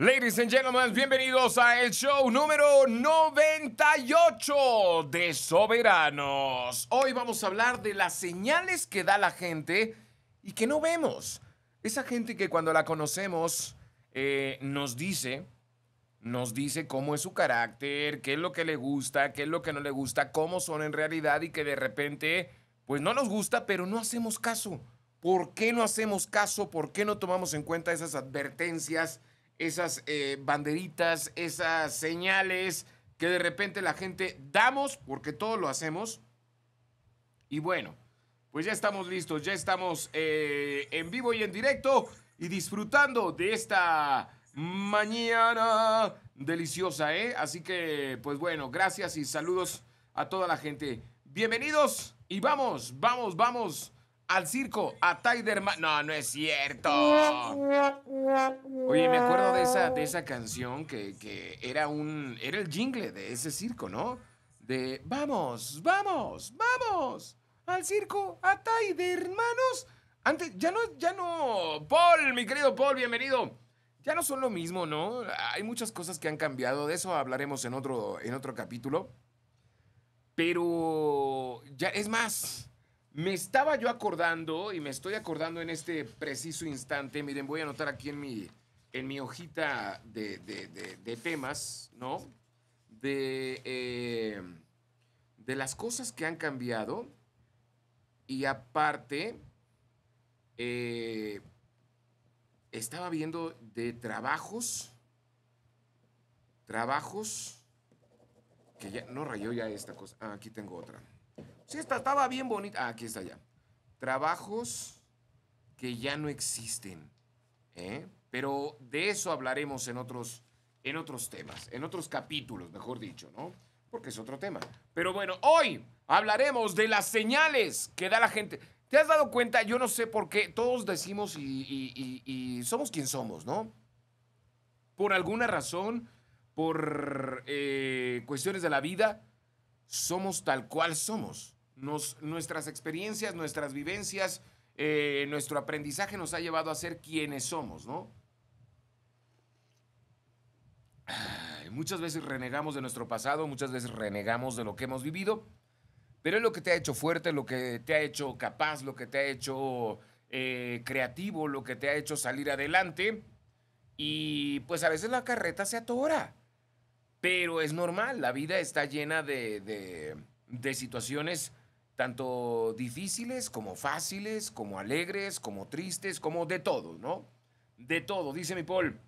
Ladies and gentlemen, bienvenidos a el show número 98 de Soberanos. Hoy vamos a hablar de las señales que da la gente y que no vemos. Esa gente que cuando la conocemos eh, nos dice, nos dice cómo es su carácter, qué es lo que le gusta, qué es lo que no le gusta, cómo son en realidad y que de repente, pues no nos gusta, pero no hacemos caso. ¿Por qué no hacemos caso? ¿Por qué no tomamos en cuenta esas advertencias? esas eh, banderitas, esas señales que de repente la gente damos, porque todo lo hacemos. Y bueno, pues ya estamos listos, ya estamos eh, en vivo y en directo y disfrutando de esta mañana deliciosa, ¿eh? Así que, pues bueno, gracias y saludos a toda la gente. Bienvenidos y vamos, vamos, vamos al circo, a Tiderman. No, no es cierto. Oye, me acuerdo de esa, de esa canción que, que era un. Era el jingle de ese circo, ¿no? De vamos, vamos, vamos. Al circo, a Tydermanos. hermanos. Antes, ya no, ya no. Paul, mi querido Paul, bienvenido. Ya no son lo mismo, ¿no? Hay muchas cosas que han cambiado. De eso hablaremos en otro, en otro capítulo. Pero ya es más me estaba yo acordando y me estoy acordando en este preciso instante. Miren, voy a anotar aquí en mi, en mi hojita de, temas, ¿no? De, eh, de las cosas que han cambiado y aparte eh, estaba viendo de trabajos, trabajos que ya no rayó ya esta cosa. Ah, aquí tengo otra. Sí, esta estaba bien bonita. Ah, aquí está ya. Trabajos que ya no existen. ¿eh? Pero de eso hablaremos en otros, en otros temas, en otros capítulos, mejor dicho, ¿no? Porque es otro tema. Pero bueno, hoy hablaremos de las señales que da la gente. ¿Te has dado cuenta? Yo no sé por qué todos decimos y, somos quien somos, ¿no? Por alguna razón, por eh, cuestiones de la vida, somos tal cual somos nuestras experiencias, nuestras vivencias, eh, nuestro aprendizaje nos ha llevado a ser quienes somos, ¿no? muchas veces renegamos de nuestro pasado, muchas veces renegamos de lo que hemos vivido, pero es lo que te ha hecho fuerte, lo que te ha hecho capaz, lo que te ha hecho eh, creativo, lo que te ha hecho salir adelante. Y pues a veces la carreta se atora. Pero es normal, la vida está llena de, de, de situaciones tanto difíciles como fáciles, como alegres, como tristes, como de todo, ¿no? De todo, dice mi Paul.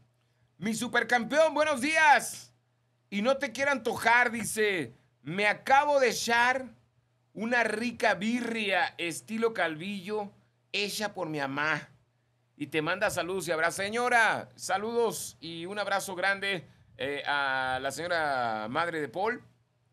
Mi supercampeón, buenos días. Y no te quiero antojar, dice, me acabo de echar una rica birria estilo calvillo hecha por mi mamá. Y te manda saludos y abrazos. Señora, saludos y un abrazo grande eh, a la señora madre de Paul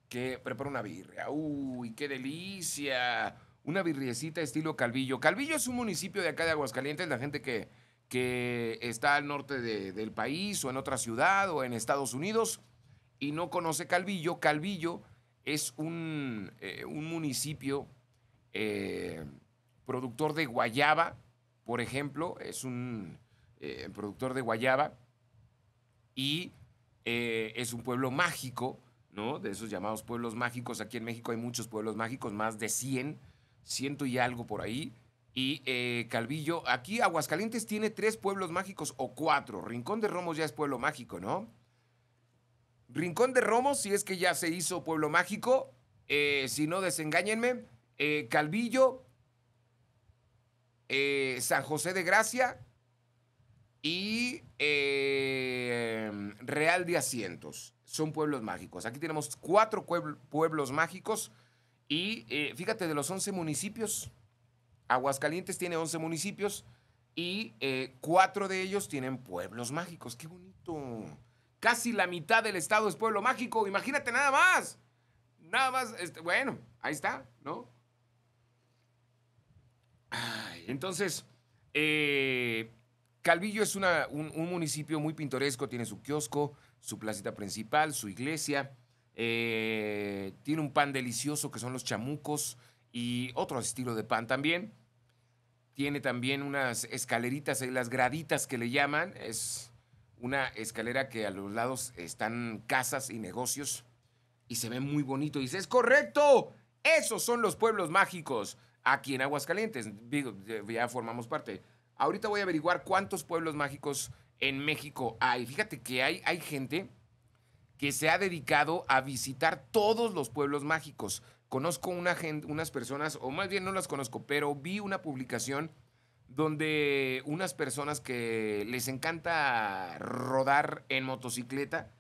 que prepara una birria. ¡Uy, qué delicia! Una birriecita estilo Calvillo. Calvillo es un municipio de acá de Aguascalientes, la gente que, que está al norte del país o en otra ciudad o en Estados Unidos y no conoce Calvillo. Calvillo es un, eh, municipio eh, productor de guayaba, por ejemplo, es un eh, productor de guayaba y es un pueblo mágico de esos llamados pueblos mágicos. Aquí en México hay muchos pueblos mágicos, más de 100, ciento y algo por ahí. Y eh, Calvillo, aquí Aguascalientes tiene tres pueblos mágicos o cuatro. Rincón de Romos ya es pueblo mágico, ¿no? Rincón de Romos, si es que ya se hizo pueblo mágico, eh, si no, desengáñenme. Eh, Calvillo, San José de Gracia y de Asientos. Son pueblos mágicos. Aquí tenemos cuatro pueblos mágicos y eh, fíjate, de los 11 municipios, Aguascalientes tiene 11 municipios y eh, cuatro de ellos tienen pueblos mágicos. ¡Qué bonito! Casi la mitad del estado es pueblo mágico. Imagínate nada más. Nada más. Este, bueno, ahí está, ¿no? entonces, eh, Calvillo es una, un, municipio muy pintoresco, tiene su kiosco, su placita principal, su iglesia, eh, tiene un pan delicioso que son los chamucos y otro estilo de pan también. Tiene también unas escaleritas, eh, las graditas que le llaman, es una escalera que a los lados están casas y negocios y se ve muy bonito. Y dice, es correcto, esos son los pueblos mágicos aquí en Aguascalientes, ya formamos parte. Ahorita voy a averiguar cuántos pueblos mágicos en México hay. Fíjate que hay, hay gente que se ha dedicado a visitar todos los pueblos mágicos. Conozco una unas personas, o más bien no las conozco, pero vi una publicación donde unas personas que les encanta rodar en motocicleta,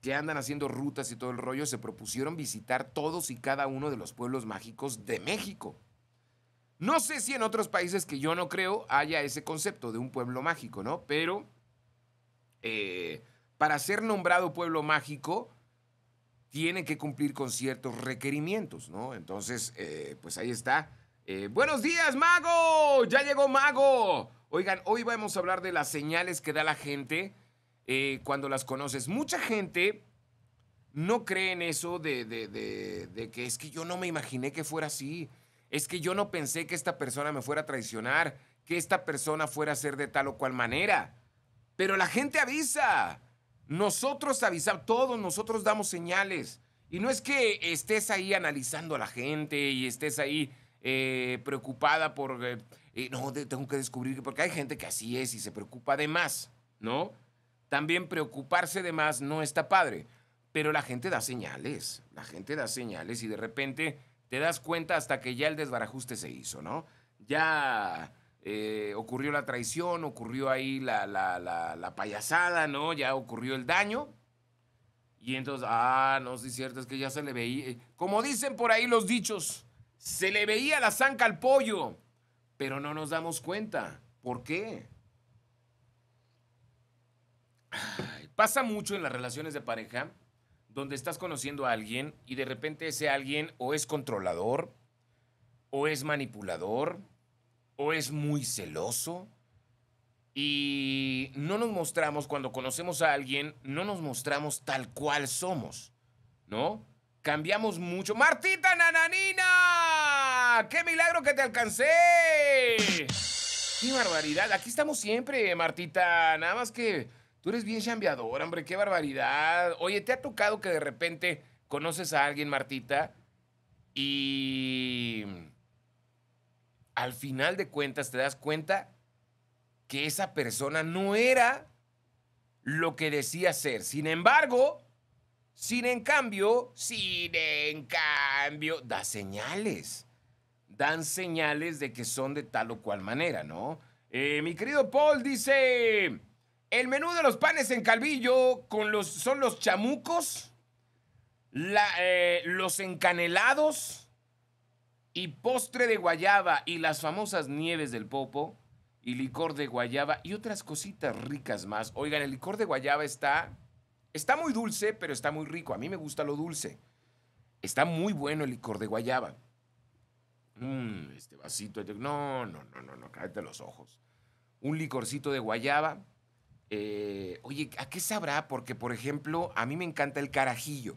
que andan haciendo rutas y todo el rollo, se propusieron visitar todos y cada uno de los pueblos mágicos de México. No sé si en otros países que yo no creo haya ese concepto de un pueblo mágico, ¿no? Pero eh, para ser nombrado pueblo mágico tiene que cumplir con ciertos requerimientos, ¿no? Entonces, eh, pues ahí está. Eh, buenos días, mago. Ya llegó mago. Oigan, hoy vamos a hablar de las señales que da la gente cuando las conoces. Mucha gente no cree en eso de que es que yo no me imaginé que fuera así es que yo no pensé que esta persona me fuera a traicionar, que esta persona fuera a ser de tal o cual manera. Pero la gente avisa. Nosotros avisamos, todos nosotros damos señales. Y no es que estés ahí analizando a la gente y estés ahí eh, preocupada por, eh, eh, no, tengo que descubrir, porque hay gente que así es y se preocupa de más, ¿no? También preocuparse de más no está padre, pero la gente da señales, la gente da señales y de repente te das cuenta hasta que ya el desbarajuste se hizo, ¿no? Ya eh, ocurrió la traición, ocurrió ahí la, payasada, ¿no? Ya ocurrió el daño. Y entonces, ah, no, sí es cierto, es que ya se le veía. Como dicen por ahí los dichos, se le veía la zanca al pollo, pero no nos damos cuenta. ¿Por qué? pasa mucho en las relaciones de pareja donde estás conociendo a alguien y de repente ese alguien o es controlador, o es manipulador, o es muy celoso. Y no nos mostramos, cuando conocemos a alguien, no nos mostramos tal cual somos, ¿no? Cambiamos mucho. Martita Nananina, qué milagro que te alcancé. ¡Qué barbaridad! Aquí estamos siempre, Martita. Nada más que Tú eres bien chambeador, hombre, qué barbaridad. Oye, ¿te ha tocado que de repente conoces a alguien, Martita, y al final de cuentas te das cuenta que esa persona no era lo que decía ser. Sin embargo, sin en cambio, sin en cambio, da señales. Dan señales de que son de tal o cual manera, ¿no? Eh, mi querido Paul dice... El menú de los panes en Calvillo con los, son los chamucos, eh, los encanelados y postre de guayaba y las famosas nieves del popo y licor de guayaba y otras cositas ricas más. Oigan, el licor de guayaba está, está muy dulce, pero está muy rico. A mí me gusta lo dulce. Está muy bueno el licor de guayaba. Mm, este vasito. No, no, no, no, no, cállate los ojos. Un licorcito de guayaba eh, oye, ¿a qué sabrá? Porque, por ejemplo, a mí me encanta el carajillo.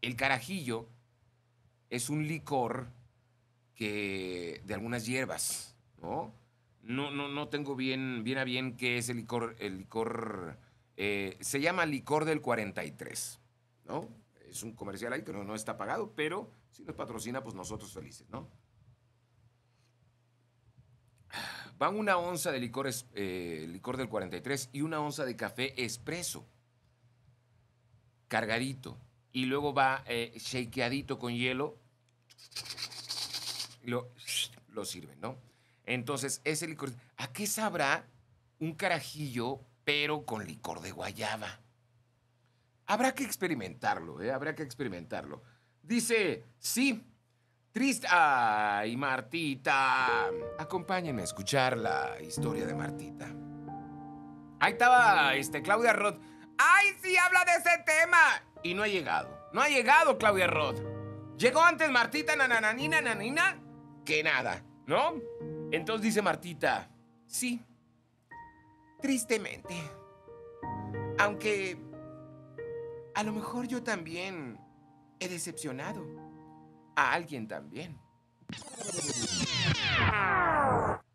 El carajillo es un licor que, de algunas hierbas, ¿no? No, no, no tengo bien, bien a bien qué es el licor. El licor eh, se llama licor del 43, ¿no? Es un comercial ahí pero no está pagado, pero si nos patrocina, pues nosotros felices, ¿no? van una onza de licor, eh, licor del 43 y una onza de café espresso, cargadito, y luego va eh, shakeadito con hielo, y lo, lo sirven, ¿no? Entonces, ese licor, ¿a qué sabrá un carajillo, pero con licor de guayaba? Habrá que experimentarlo, ¿eh? Habrá que experimentarlo. Dice, sí, Triste. ¡Ay, Martita! Acompáñenme a escuchar la historia de Martita. Ahí estaba este, Claudia Roth. ¡Ay, sí, habla de ese tema! Y no ha llegado. No ha llegado Claudia Roth. Llegó antes Martita nananina nanina que nada, ¿no? Entonces dice Martita, sí, tristemente. Aunque a lo mejor yo también he decepcionado a alguien también.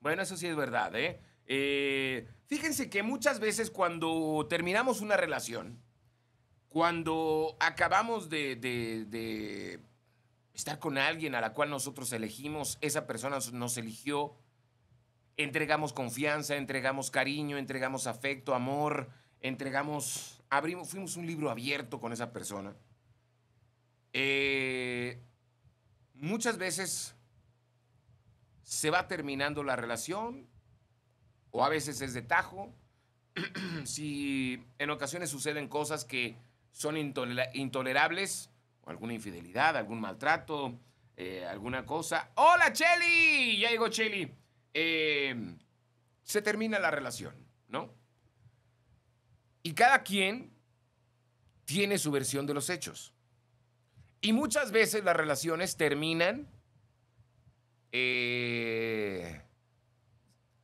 Bueno, eso sí es verdad, ¿eh? ¿eh? Fíjense que muchas veces cuando terminamos una relación, cuando acabamos de, estar con alguien a la cual nosotros elegimos, esa persona nos eligió, entregamos confianza, entregamos cariño, entregamos afecto, amor, entregamos, abrimos, fuimos un libro abierto con esa persona. Eh, muchas veces se va terminando la relación o a veces es de tajo. si en ocasiones suceden cosas que son intolerables, alguna infidelidad, algún maltrato, eh, alguna cosa. ¡Hola, Cheli! Ya llegó Cheli. Em, se termina la relación, ¿no? Y cada quien tiene su versión de los hechos. Y muchas veces las relaciones terminan... Eh,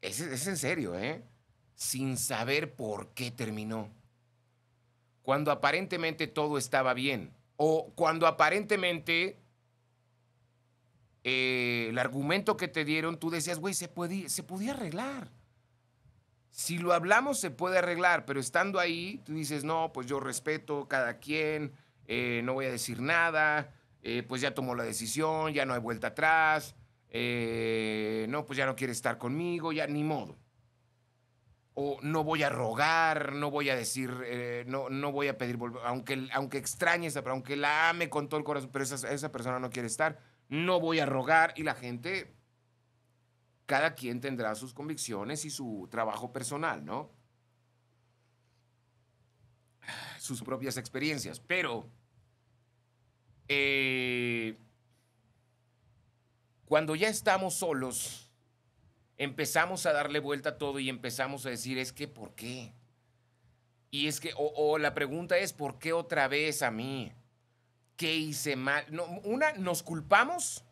es, en serio, ¿eh? Sin saber por qué terminó. Cuando aparentemente todo estaba bien. O cuando aparentemente eh, el argumento que te dieron, tú decías, güey, se, se podía arreglar. Si lo hablamos, se puede arreglar, pero estando ahí, tú dices, no, pues yo respeto cada quien, eh, no voy a decir nada, eh, pues ya tomó la decisión, ya no hay vuelta atrás, eh, no, pues ya no quiere estar conmigo, ya ni modo. O no voy a rogar, no voy a decir, no, no voy a pedir aunque, aunque extrañe esa, aunque la ame con todo el corazón, pero esa persona no quiere estar, no voy a rogar y la gente, cada quien tendrá sus convicciones y su trabajo personal, ¿no? sus propias experiencias, pero eh, cuando ya estamos solos, empezamos a darle vuelta a todo y empezamos a decir, es que, ¿por qué? Y es que, o, la pregunta es, ¿por qué otra vez a mí? ¿Qué hice mal? No, una, nos culpamos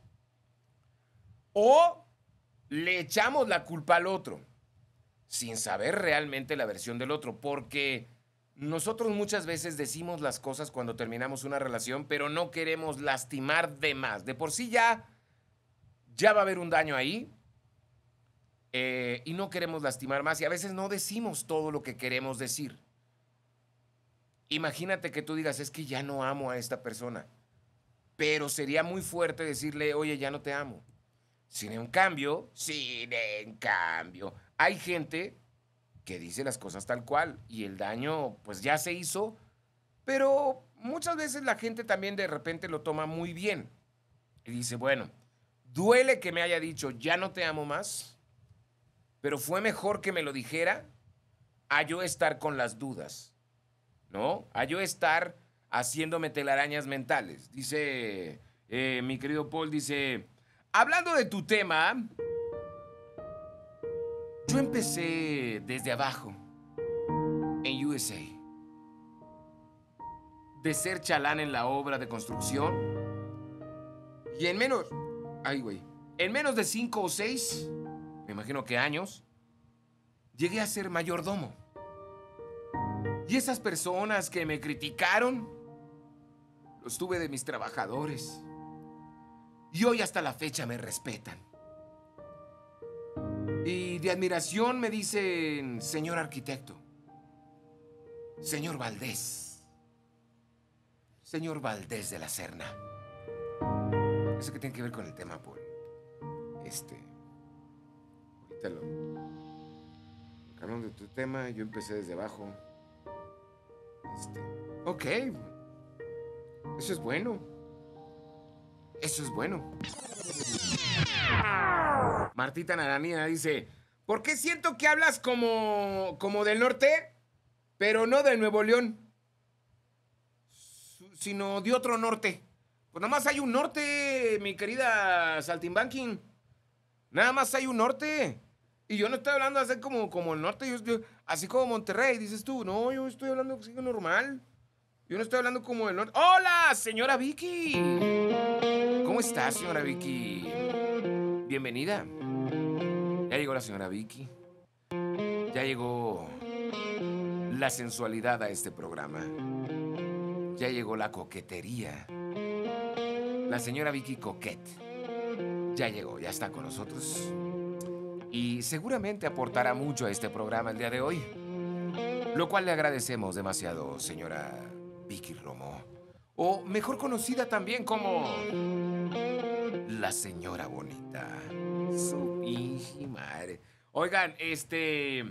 o le echamos la culpa al otro sin saber realmente la versión del otro, porque nosotros muchas veces decimos las cosas cuando terminamos una relación, pero no queremos lastimar de más. De por sí ya, ya va a haber un daño ahí eh, y no queremos lastimar más. Y a veces no decimos todo lo que queremos decir. Imagínate que tú digas, es que ya no amo a esta persona, pero sería muy fuerte decirle, oye, ya no te amo. Sin en cambio, sin en cambio, hay gente que dice las cosas tal cual y el daño pues ya se hizo, pero muchas veces la gente también de repente lo toma muy bien y dice, bueno, duele que me haya dicho, ya no te amo más, pero fue mejor que me lo dijera a yo estar con las dudas, ¿no? A yo estar haciéndome telarañas mentales. Dice eh, mi querido Paul, dice, hablando de tu tema, yo empecé desde abajo, en USA. De ser chalán en la obra de construcción. Y en menos... Ay, güey. En menos de cinco o seis, me imagino que años, llegué a ser mayordomo. Y esas personas que me criticaron, los tuve de mis trabajadores. Y hoy hasta la fecha me respetan. Y de admiración me dicen, señor arquitecto, señor Valdés, señor Valdés de la Serna. Eso que tiene que ver con el tema, Paul. Este. Ahorita lo. Hablando de tu tema, yo empecé desde abajo. Este. Ok. Eso es bueno. Eso es bueno. Martita Naranina dice, ¿por qué siento que hablas como, como del norte, pero no del Nuevo León, sino de otro norte? Pues nada más hay un norte, mi querida Saltimbanking. Nada más hay un norte. Y yo no estoy hablando así como, como el norte, así como Monterrey, dices tú. No, yo estoy hablando así normal. Yo no estoy hablando como el norte. ¡Hola, señora Vicky! ¿Cómo estás, señora Vicky? Bienvenida. Ya llegó la señora Vicky. Ya llegó la sensualidad a este programa. Ya llegó la coquetería. La señora Vicky Coquette. Ya llegó, ya está con nosotros. Y seguramente aportará mucho a este programa el día de hoy. Lo cual le agradecemos demasiado, señora Vicky Romo. O mejor conocida también como la señora bonita. Su y madre. Oigan, este.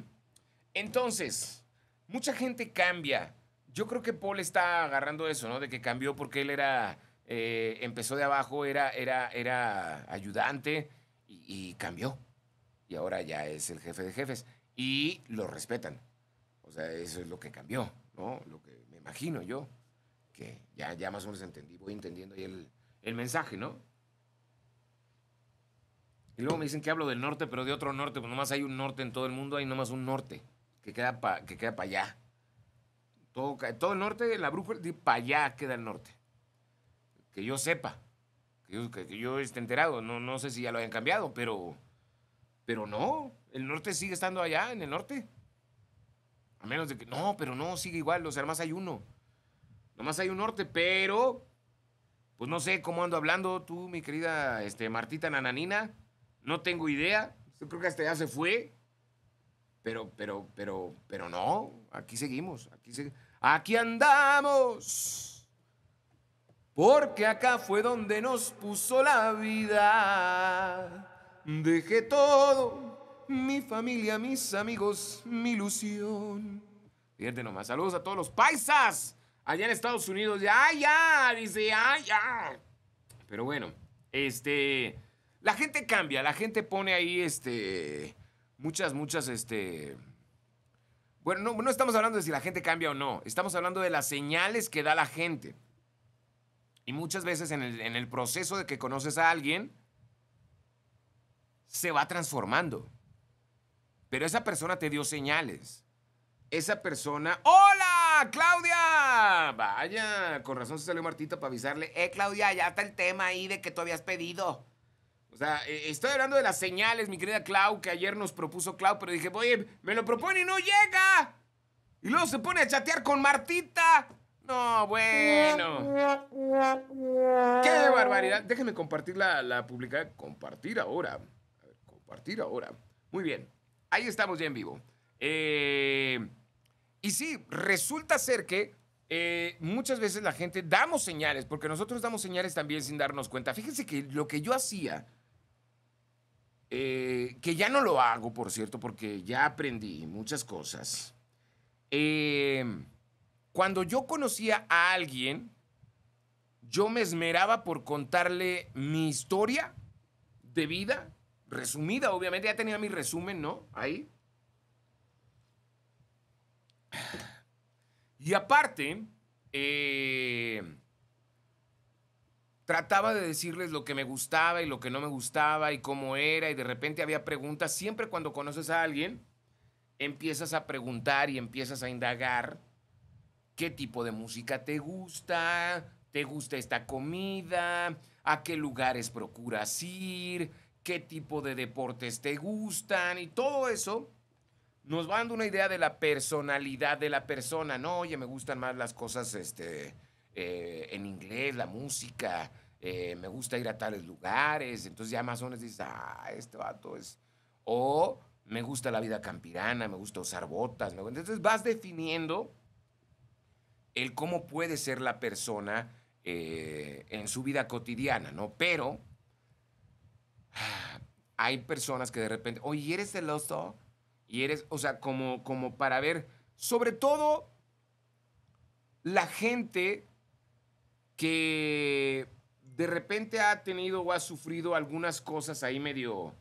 Entonces, mucha gente cambia. Yo creo que Paul está agarrando eso, ¿no? De que cambió porque él era. Eh, empezó de abajo, era, era, era ayudante y, cambió. Y ahora ya es el jefe de jefes. Y lo respetan. O sea, eso es lo que cambió, ¿no? Lo que me imagino yo. Que ya, ya más o menos entendí, voy entendiendo ahí el, el mensaje, ¿no? Y luego me dicen que hablo del norte, pero de otro norte. Pues nomás hay un norte en todo el mundo, hay nomás un norte que queda para que queda para allá. Todo, todo el norte, la brújula, para allá queda el norte. Que yo sepa, que yo, esté enterado. No, no sé si ya lo hayan cambiado, pero, pero no. El norte sigue estando allá, en el norte. A menos de que. No, pero no, sigue igual. O sea, nomás hay uno. Nomás hay un norte, pero. Pues no sé cómo ando hablando tú, mi querida este, Martita Nananina. No tengo idea. Yo creo que hasta ya se fue. Pero, pero, pero, pero no. Aquí seguimos. Aquí, aquí andamos. Porque acá fue donde nos puso la vida. Dejé todo. Mi familia, mis amigos, mi ilusión. Fíjate nomás. Saludos a todos los paisas. Allá en Estados Unidos. Ya, ya. Dice, ay, ya. Pero bueno. Este. La gente cambia, la gente pone ahí este, muchas, muchas, este... Bueno, no, estamos hablando de si la gente cambia o no, estamos hablando de las señales que da la gente. Y muchas veces en el, en el proceso de que conoces a alguien, se va transformando. Pero esa persona te dio señales. Esa persona... ¡Hola, Claudia! Vaya, con razón se salió Martita para avisarle. Eh, Claudia, ya está el tema ahí de que tú habías pedido. O sea, eh, estoy hablando de las señales, mi querida Clau, que ayer nos propuso Clau, pero dije, oye, me lo propone y no llega. Y luego se pone a chatear con Martita. No, bueno. Qué barbaridad. Déjenme compartir la, la Compartir ahora. A ver, compartir ahora. Muy bien. Ahí estamos ya en vivo. Eh, y sí, resulta ser que eh, muchas veces la gente damos señales, porque nosotros damos señales también sin darnos cuenta. Fíjense que lo que yo hacía eh, que ya no lo hago, por cierto, porque ya aprendí muchas cosas. Em, cuando yo conocía a alguien, yo me esmeraba por contarle mi historia de vida, resumida, obviamente, ya tenía mi resumen, ¿no? Ahí. Y aparte, eh, trataba de decirles lo que me gustaba y lo que no me gustaba y cómo era y de repente había preguntas. Siempre cuando conoces a alguien, empiezas a preguntar y empiezas a indagar qué tipo de música te gusta, te gusta esta comida, a qué lugares procuras ir, qué tipo de deportes te gustan y todo eso nos va dando una idea de la personalidad de la persona. No, oye, me gustan más las cosas este, eh, en inglés, la música, eh, me gusta ir a tales lugares. Entonces ya más o ah, este vato es... O me gusta la vida campirana, me gusta usar botas. Entonces vas definiendo el cómo puede ser la persona eh, en su vida cotidiana, ¿no? Pero ah, hay personas que de repente, oye, ¿eres celoso? Y eres, o sea, como, como para ver, sobre todo la gente que de repente ha tenido o ha sufrido algunas cosas ahí medio,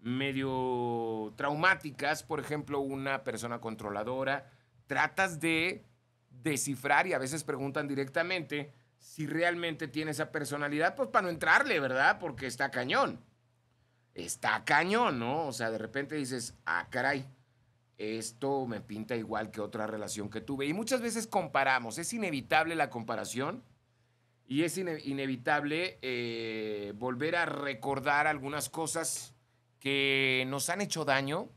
medio traumáticas, por ejemplo, una persona controladora, tratas de descifrar y a veces preguntan directamente si realmente tiene esa personalidad, pues para no entrarle, ¿verdad? Porque está cañón. Está cañón, ¿no? O sea, de repente dices, ah, caray, esto me pinta igual que otra relación que tuve. Y muchas veces comparamos, es inevitable la comparación y es inevitable eh, volver a recordar algunas cosas que nos han hecho daño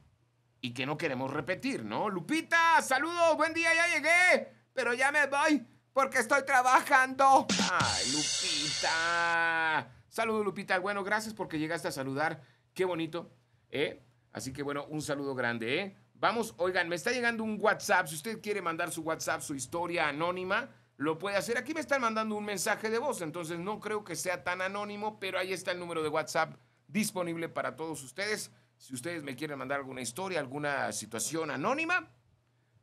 y que no queremos repetir, ¿no? Lupita, ¡Saludo! buen día, ya llegué, pero ya me voy porque estoy trabajando. Ay, Lupita. ¡Saludo, Lupita. Bueno, gracias porque llegaste a saludar. Qué bonito, ¿eh? Así que bueno, un saludo grande, ¿eh? Vamos, oigan, me está llegando un WhatsApp. Si usted quiere mandar su WhatsApp, su historia anónima, lo puede hacer. Aquí me están mandando un mensaje de voz, entonces no creo que sea tan anónimo, pero ahí está el número de WhatsApp disponible para todos ustedes. Si ustedes me quieren mandar alguna historia, alguna situación anónima,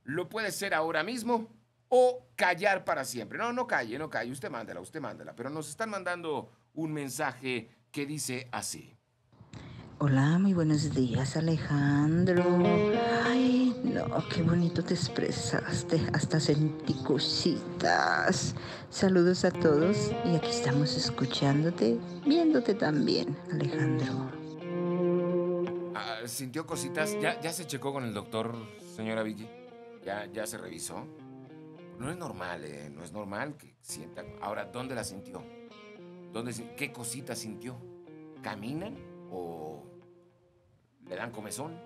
lo puede hacer ahora mismo o callar para siempre. No, no calle, no calle. Usted mándela, usted mándela, Pero nos están mandando un mensaje que dice así. Hola, muy buenos días Alejandro. Ay, no, qué bonito te expresaste. Hasta sentí cositas. Saludos a todos y aquí estamos escuchándote, viéndote también, Alejandro. Ah, ¿Sintió cositas? ¿Ya, se checó con el doctor, señora Vicky? ¿Ya, ya se revisó? No es normal, ¿eh? No es normal que sienta. Ahora, ¿dónde la sintió? ¿Dónde, ¿Qué cositas sintió? ¿Caminan o le dan comezón,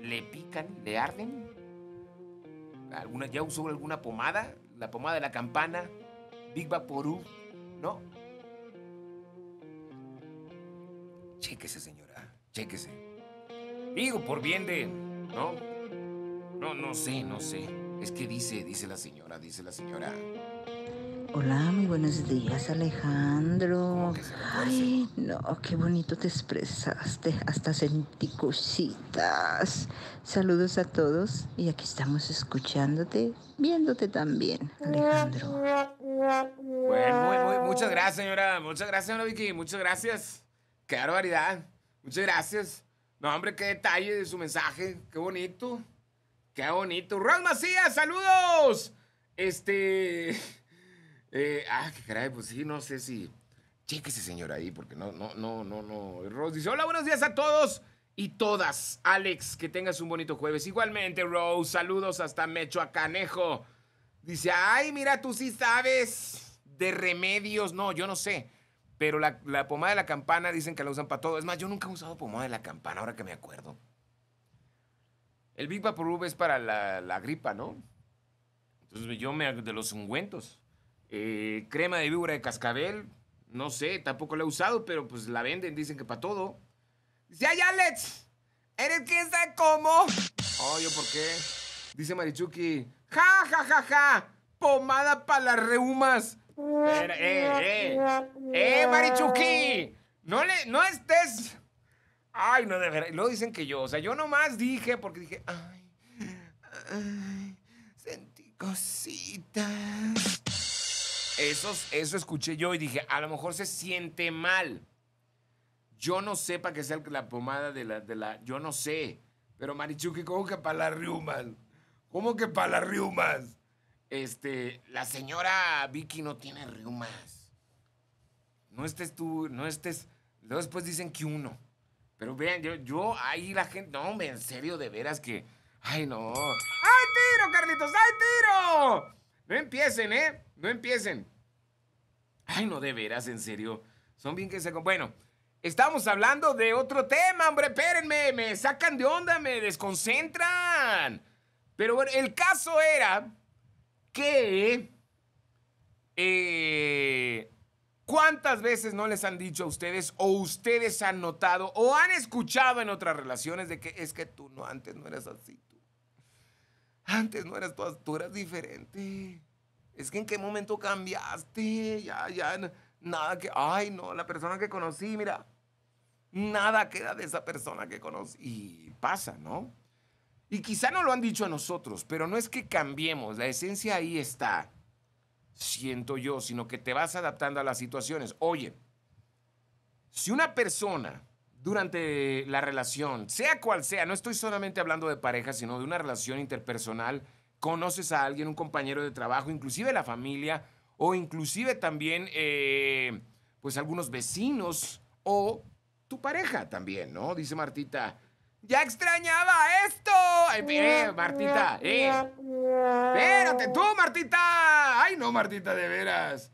le pican, le arden. ¿Alguna, ya usó alguna pomada, la pomada de la campana, Big Vaporú, ¿no? Chéquese, señora, chéquese. Digo, por bien de. ¿No? No, no sé, no sé. Es que dice, dice la señora, dice la señora. Hola, muy buenos días Alejandro. Ay, no, qué bonito te expresaste. Hasta sentí cositas. Saludos a todos y aquí estamos escuchándote, viéndote también, Alejandro. Bueno, muchas gracias, señora. Muchas gracias, señora Vicky. Muchas gracias. Qué barbaridad. Muchas gracias. No, hombre, qué detalle de su mensaje. Qué bonito. Qué bonito. Ron Macías, saludos. Este... Eh, ah, qué caray, pues sí, no sé si. ese señor, ahí, porque no, no, no, no, no. Rose dice: Hola, buenos días a todos y todas. Alex, que tengas un bonito jueves. Igualmente, Rose, saludos hasta Canejo. Dice: Ay, mira, tú sí sabes de remedios. No, yo no sé. Pero la, pomada de la campana dicen que la usan para todo. Es más, yo nunca he usado pomada de la campana, ahora que me acuerdo. El Big Vaporub es para la, la gripa, ¿no? Entonces yo me de los ungüentos. Eh, crema de víbora de cascabel, no sé, tampoco la he usado, pero pues la venden, dicen que para todo. ¡Ya, ya, Alex! ¿Eres quién sabe cómo? Oh, yo ¿por qué? Dice Marichuki, ¡ja, ja, ja, ja! Pomada para las reumas. Eh, eh! ¡Eh, Marichuki! No, le, no estés... Ay, no, de verdad. lo dicen que yo, o sea, yo nomás dije, porque dije, ay, ay sentí cositas. Eso, eso escuché yo y dije, a lo mejor se siente mal. Yo no sé para qué sea la pomada de la, de la... Yo no sé. Pero Marichuki, ¿cómo que para las riumas? ¿Cómo que para las riumas? Este, la señora Vicky no tiene riumas. No estés tú, no estés... Luego después dicen que uno. Pero vean, yo, yo ahí la gente... No, hombre, en serio, de veras que... Ay, no. ¡Ay, tiro, Carlitos! ¡Ay, tiro! No empiecen, ¿eh? No empiecen. Ay, no, de veras, en serio. Son bien que se... Bueno, estamos hablando de otro tema, hombre, espérenme, me sacan de onda, me desconcentran. Pero bueno, el caso era que... Eh, ¿Cuántas veces no les han dicho a ustedes o ustedes han notado o han escuchado en otras relaciones de que es que tú no, antes no eras así tú? Antes no eras tú, tú eras diferente es que en qué momento cambiaste, ya, ya, nada que, ay, no, la persona que conocí, mira, nada queda de esa persona que conocí. Y pasa, ¿no? Y quizá no lo han dicho a nosotros, pero no es que cambiemos, la esencia ahí está, siento yo, sino que te vas adaptando a las situaciones. Oye, si una persona durante la relación, sea cual sea, no estoy solamente hablando de pareja, sino de una relación interpersonal, conoces a alguien, un compañero de trabajo, inclusive la familia, o inclusive también eh, pues algunos vecinos o tu pareja también, ¿no? Dice Martita. ¡Ya extrañaba esto! Eh, Martita, eh. Espérate tú, Martita. Ay, no, Martita, de veras.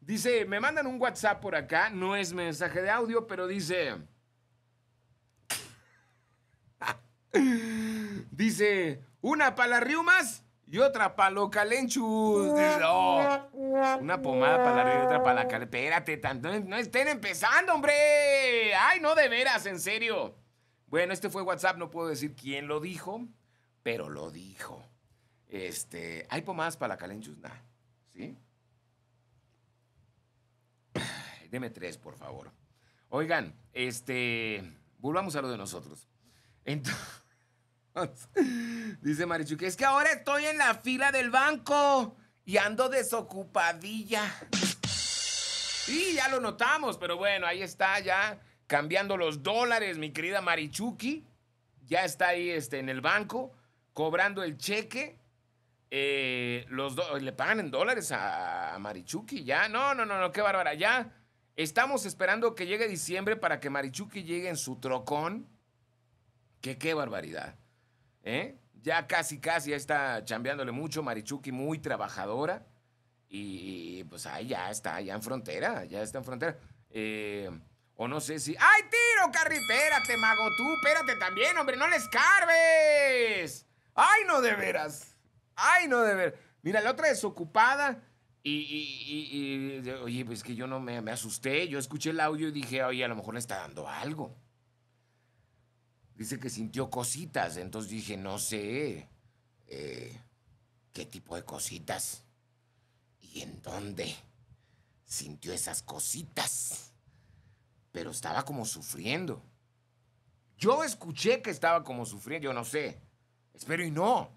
Dice, me mandan un WhatsApp por acá, no es mensaje de audio, pero dice... dice, una para las riumas y otra para lo calenchus. Oh, una pomada para la y otra para la calenchus. Espérate, tanto, no estén empezando, hombre. Ay, no, de veras, en serio. Bueno, este fue WhatsApp, no puedo decir quién lo dijo, pero lo dijo. Este, hay pomadas para la calenchus, ¿no? ¿Sí? Deme tres, por favor. Oigan, este, volvamos a lo de nosotros. Entonces. Dice que es que ahora estoy en la fila del banco y ando desocupadilla. Y ya lo notamos, pero bueno, ahí está ya cambiando los dólares, mi querida Marichuki. Ya está ahí este, en el banco, cobrando el cheque. Eh, los le pagan en dólares a, Marichuki, ya. No, no, no, no, qué bárbara. Ya estamos esperando que llegue diciembre para que Marichuki llegue en su trocón. Que qué barbaridad. ¿eh? Ya casi, casi ya está chambeándole mucho. Marichuki muy trabajadora. Y, pues ahí ya está, ya en frontera, ya está en frontera. Eh, o no sé si. ¡Ay, tiro, Carri! Espérate, mago, tú, espérate también, hombre, no les escarbes! ¡Ay, no de veras! ¡Ay, no de veras! Mira, la otra desocupada. Y, y, oye, pues que yo no me, me asusté. Yo escuché el audio y dije, oye, a lo mejor le está dando algo dice que sintió cositas. Entonces dije, no sé, eh, ¿qué tipo de cositas? ¿Y en dónde sintió esas cositas? Pero estaba como sufriendo. Yo escuché que estaba como sufriendo, yo no sé. Espero y no.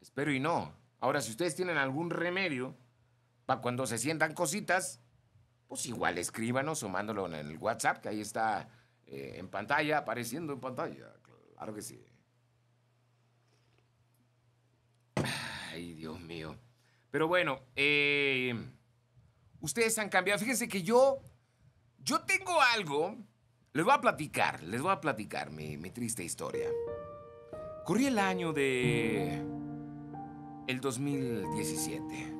Espero y no. Ahora, si ustedes tienen algún remedio para cuando se sientan cositas, pues igual escríbanos o en el WhatsApp, que ahí está eh, en pantalla, apareciendo en pantalla. Claro que sí. Ay, Dios mío. Pero bueno, eh, ustedes han cambiado. Fíjense que yo, yo tengo algo. Les voy a platicar, les voy a platicar mi, mi triste historia. Corrí el año de... el 2017.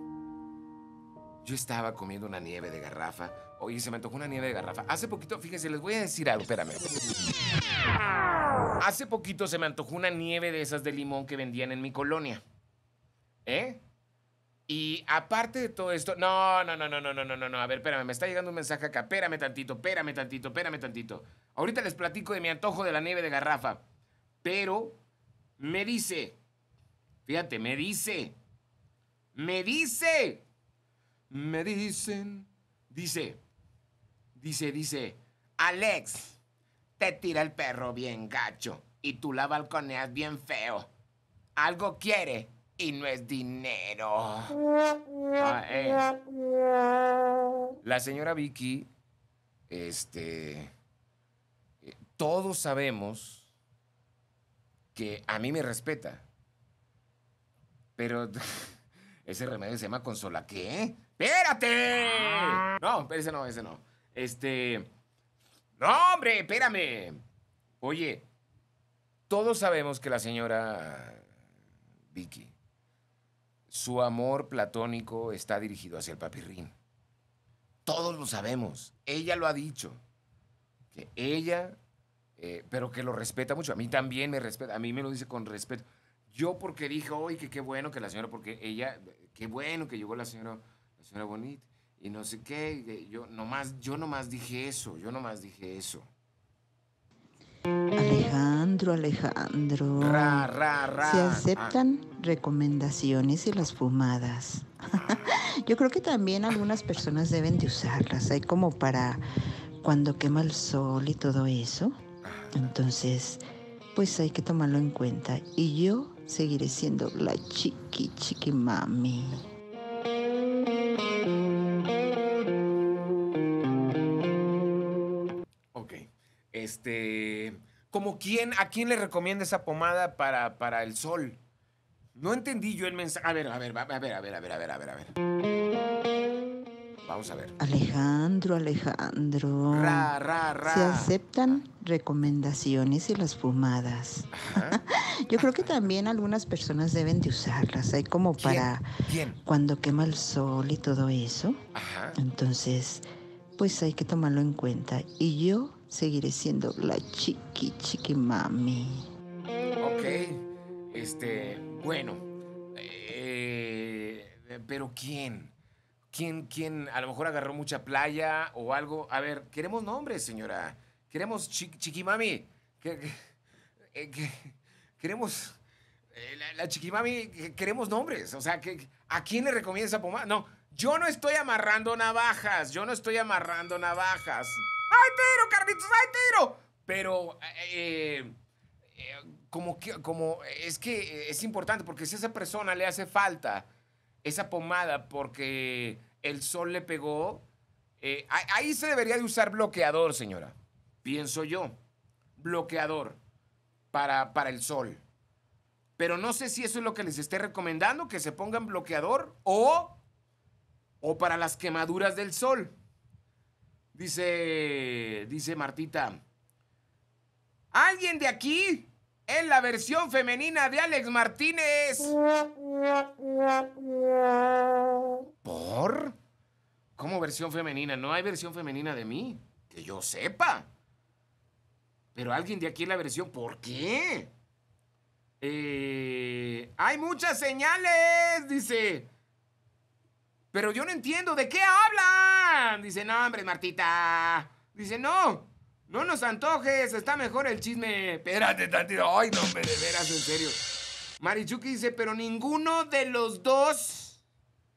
Yo estaba comiendo una nieve de garrafa Oye, se me antojó una nieve de garrafa. Hace poquito, fíjense, les voy a decir algo, espérame. Hace poquito se me antojó una nieve de esas de limón que vendían en mi colonia. ¿Eh? Y aparte de todo esto, no, no, no, no, no, no, no, no, a ver, espérame, me está llegando un mensaje acá, espérame tantito, espérame tantito, espérame tantito. Ahorita les platico de mi antojo de la nieve de garrafa, pero me dice, fíjate, me dice, me dice, me dicen, dice, Dice, dice, Alex, te tira el perro bien gacho y tú la balconeas bien feo. Algo quiere y no es dinero. Ah, eh. La señora Vicky, este, eh, todos sabemos que a mí me respeta, pero ese remedio se llama consola. ¿Qué? ¿eh? ¡Espérate! Ah. No, ese no, ese no. Este. ¡No, hombre! ¡Espérame! Oye, todos sabemos que la señora Vicky, su amor platónico está dirigido hacia el papirrín. Todos lo sabemos. Ella lo ha dicho. Que ella, eh, pero que lo respeta mucho. A mí también me respeta. A mí me lo dice con respeto. Yo porque dije hoy que qué bueno que la señora, porque ella, qué bueno que llegó la señora, la señora Bonita y no sé qué. Yo nomás, yo nomás dije eso, yo nomás dije eso. Alejandro, Alejandro. Se aceptan recomendaciones y las fumadas. yo creo que también algunas personas deben de usarlas. Hay como para cuando quema el sol y todo eso. Entonces, pues hay que tomarlo en cuenta. Y yo seguiré siendo la chiqui chiqui mami. Como quién, ¿a quién le recomienda esa pomada para, para el sol? No entendí yo el mensaje. A ver, a ver, a ver, a ver, a ver, a ver, a ver, a ver. Vamos a ver. Alejandro, Alejandro. Ra, ra, ra. Se aceptan recomendaciones y las pomadas. Yo creo que también algunas personas deben de usarlas. Hay ¿eh? como para ¿Quién? cuando quema el sol y todo eso. Ajá. Entonces, pues hay que tomarlo en cuenta. Y yo seguiré siendo la chiqui chiqui mami. Ok, este, bueno, eh, pero ¿quién? ¿Quién, quién? A lo mejor agarró mucha playa o algo. A ver, queremos nombres, señora. Queremos chi eh, eh, mami. Que, queremos... la, chiqui chiquimami, queremos nombres. O sea, que, ¿a quién le recomienda esa pomada? No, yo no estoy amarrando navajas. Yo no estoy amarrando navajas. ¡Ay, tiro, Carlitos! ¡Ay, tiro! Pero, eh, eh, eh, como, que, como es que es importante, porque si a esa persona le hace falta esa pomada porque el sol le pegó, ahí se debería de usar bloqueador, señora. Pienso yo. Bloqueador para, para el sol. Pero no sé si eso es lo que les esté recomendando, que se pongan bloqueador o, o para las quemaduras del sol. Dice, dice Martita. ¿Alguien de aquí? en la versión femenina de Alex Martínez. ¿Por? ¿Cómo versión femenina? No hay versión femenina de mí. Que yo sepa. Pero alguien de aquí en la versión. ¿Por qué? Eh, hay muchas señales, dice. Pero yo no entiendo, ¿de qué hablan? Dice, no, hombre, Martita. Dice, no, no nos antojes, está mejor el chisme. Espérate, tantito. Ay, no, me de veras, en serio. Marichuki dice, pero ninguno de los dos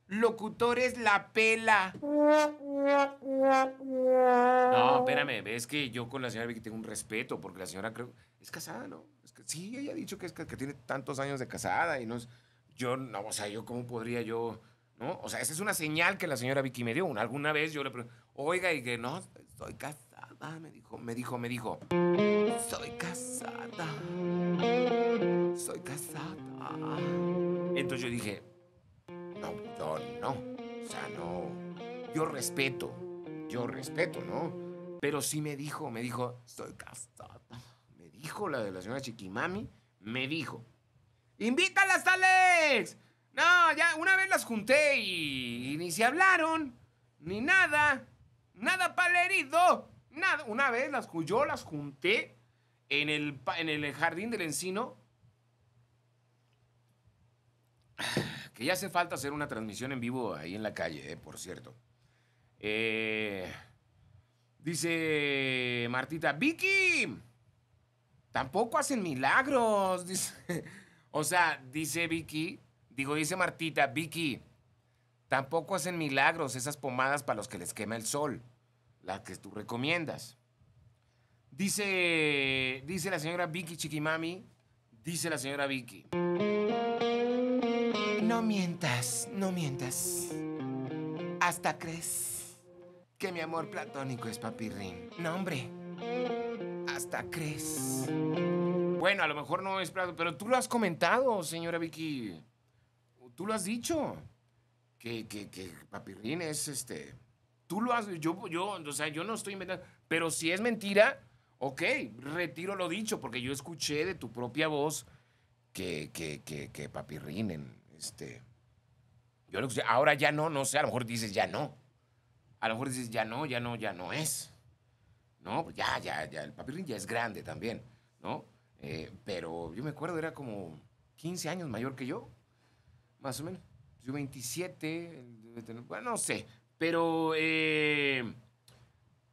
locutores la pela. No, espérame, ves que yo con la señora Vicky tengo un respeto, porque la señora creo... Es casada, ¿no? sí, ella ha dicho que, que tiene tantos años de casada y no es... Yo, no, o sea, yo cómo podría yo ¿no? O sea, esa es una señal que la señora Vicky me dio. Alguna vez yo le pregunté, oiga, y que no, estoy casada, me dijo, me dijo, me dijo. Soy casada. Soy casada. Entonces yo dije, no, no, no. O sea, no. Yo respeto, yo respeto, ¿no? Pero sí me dijo, me dijo, soy casada. Me dijo la de la señora Chiquimami, me dijo, invítalas, Alex. No, ya una vez las junté y, ni se hablaron, ni nada, nada para el herido, nada. Una vez las, yo las junté en el, en el jardín del encino. Que ya hace falta hacer una transmisión en vivo ahí en la calle, eh, por cierto. Eh, dice Martita, Vicky, tampoco hacen milagros. Dice, o sea, dice Vicky Digo, dice Martita, Vicky, tampoco hacen milagros esas pomadas para los que les quema el sol, Las que tú recomiendas. Dice, dice la señora Vicky Chiquimami, dice la señora Vicky. No mientas, no mientas. Hasta crees que mi amor platónico es papirrín. No, hombre. Hasta crees. Bueno, a lo mejor no es plato, pero tú lo has comentado, señora Vicky tú lo has dicho. Que, que, que Papirrín es este. Tú lo has. Yo, yo, o sea, yo no estoy inventando. Pero si es mentira, ok, retiro lo dicho, porque yo escuché de tu propia voz que, que, que, Papirrín en este. Yo lo Ahora ya no, no sé. A lo mejor dices ya no. A lo mejor dices ya no, ya no, ya no es. ¿no? Pues ya, ya, ya, el papirrín ya es grande también, ¿no? Eh, pero yo me acuerdo, era como 15 años mayor que yo más o menos. Yo 27, bueno, no sé. Pero, eh,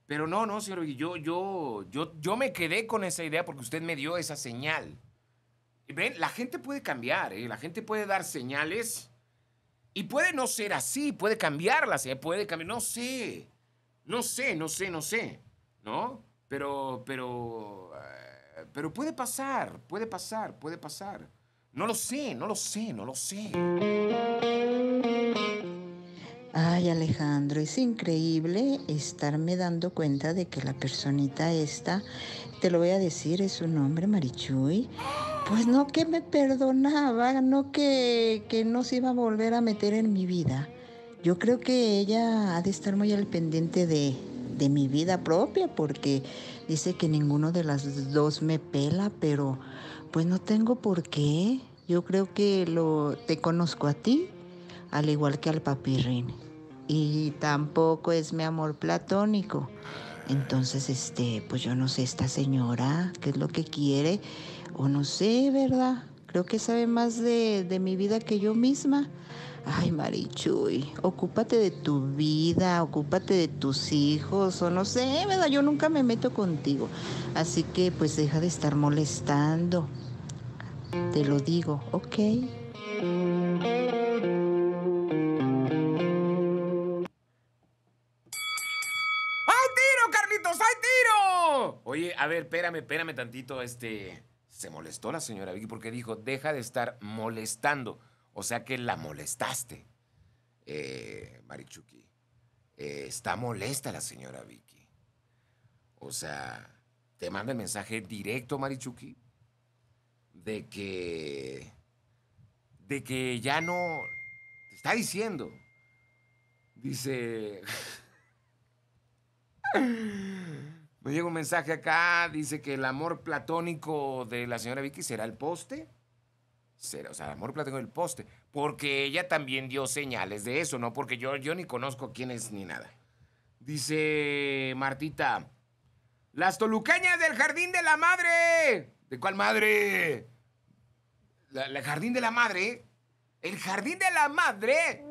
pero no, no, señor, yo, yo, yo, yo me quedé con esa idea porque usted me dio esa señal. Ven, la gente puede cambiar, eh, la gente puede dar señales y puede no ser así, puede cambiarlas, se eh, puede cambiar, no sé, no sé, no sé, no sé, ¿no? Pero, pero, pero puede pasar, puede pasar, puede pasar. No lo sé, no lo sé, no lo sé. Ay Alejandro, es increíble estarme dando cuenta de que la personita esta, te lo voy a decir, es su nombre Marichuy, pues no que me perdonaba, no que, que no se iba a volver a meter en mi vida. Yo creo que ella ha de estar muy al pendiente de, de mi vida propia porque dice que ninguno de las dos me pela, pero pues no tengo por qué. Yo creo que lo, te conozco a ti, al igual que al papirrín. Y tampoco es mi amor platónico. Entonces, este, pues yo no sé esta señora qué es lo que quiere, o no sé, ¿verdad? Creo que sabe más de, de mi vida que yo misma ay Marichuy, ocúpate de tu vida, ocúpate de tus hijos, o no sé, ¿verdad? Yo nunca me meto contigo. Así que pues deja de estar molestando. Te lo digo, ¿ok? ¡Ay tiro, tiro! Carlitos! Oye, a ver, espérame, espérame tantito. Este, se molestó la señora Vicky porque dijo, deja de estar molestando. O sea que la molestaste, eh, Marichuki. Eh, está molesta la señora Vicky. O sea, te manda el mensaje directo, Marichuki, de que. de que ya no. Te está diciendo. Dice. Me llega un mensaje acá, dice que el amor platónico de la señora Vicky será el poste o sea, el amor platónico el poste, porque ella también dio señales de eso, ¿no? Porque yo, yo ni conozco quién es ni nada. Dice Martita, las toluqueñas del jardín de la madre. ¿De cuál madre? ¿El jardín de la madre. El jardín de la madre.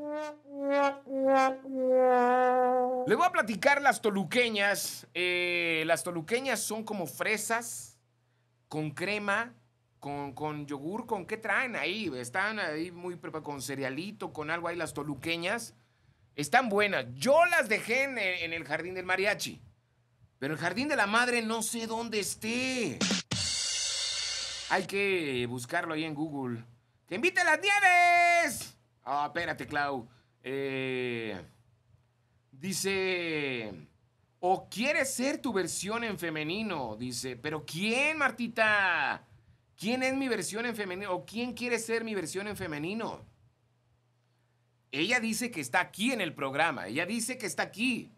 Le voy a platicar las toluqueñas. Eh, las toluqueñas son como fresas con crema con, yogur, ¿con qué traen ahí? Están ahí muy con cerealito, con algo ahí las toluqueñas. Están buenas. Yo las dejé eh, en, el jardín del mariachi. Pero el jardín de la madre no sé dónde esté. Hay que buscarlo ahí en Google. ¡Te invite a las nieves! Ah, espérate, Clau. Eh, dice. O quiere ser tu versión en femenino. Dice. ¿Pero quién, Martita? ¿Quién es mi versión en femenino? ¿O quién quiere ser mi versión en femenino? Ella dice que está aquí en el programa, ella dice que está aquí,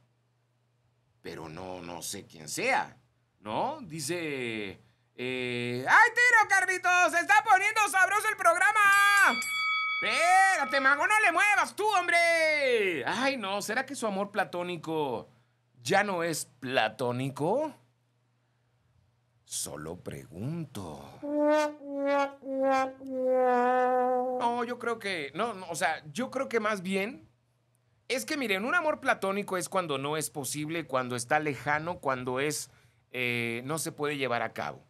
pero no, no sé quién sea, ¿no? Dice, eh, ¡ay, tiro, Carlitos! ¡Se está poniendo sabroso el programa! Espérate, mago, no le muevas tú, hombre. Ay, no, ¿será que su amor platónico ya no es platónico? Solo pregunto. No, yo creo que. No, o sea, yo creo que más bien. Es que miren, un amor platónico es cuando no es posible, cuando está lejano, cuando es. Eh, no se puede llevar a cabo.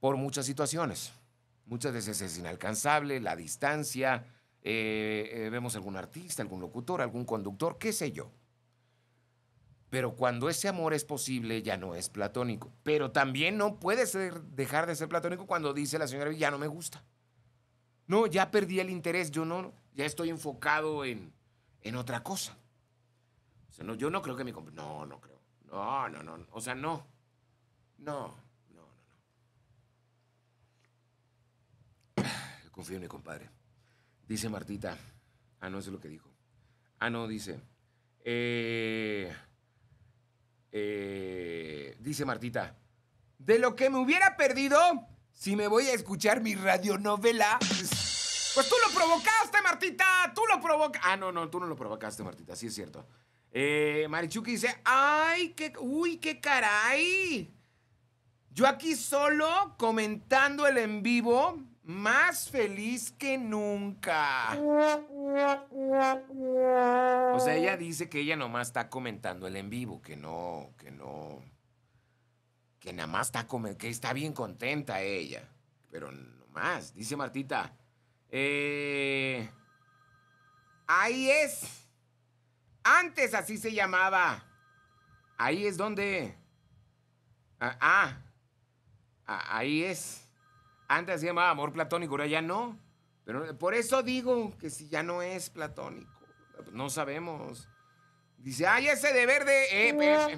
Por muchas situaciones. Muchas veces es inalcanzable, la distancia. Eh, eh, vemos algún artista, algún locutor, algún conductor, qué sé yo. Pero cuando ese amor es posible, ya no es platónico. Pero también no puede ser, dejar de ser platónico cuando dice la señora, ya no me gusta. No, ya perdí el interés, yo no, ya estoy enfocado en, otra cosa. O sea, yo no creo que mi... No, no creo. No, no, no. O sea, no. No, no, no, no. Confío en mi compadre. Dice Martita. Ah, no, eso es lo que dijo. Ah, no, dice. Eh... Eh, dice Martita, de lo que me hubiera perdido si me voy a escuchar mi radionovela. Pues tú lo provocaste, Martita, tú lo provocaste. Ah, no, no, tú no lo provocaste, Martita, sí es cierto. Eh, Marichuki dice, ay, qué, uy, qué caray. Yo aquí solo comentando el en vivo más feliz que nunca. O sea, ella dice que ella nomás está comentando el en vivo, que no, que no, que nada más está que está bien contenta ella, pero nomás, dice Martita. Eh, ahí es. Antes así se llamaba. Ahí es donde. ah, ah, ah ahí es. Antes se llamaba amor platónico, ahora ya no. Pero por eso digo que si ya no es platónico, no sabemos. Dice, ay, ese de verde. Eh, espérate,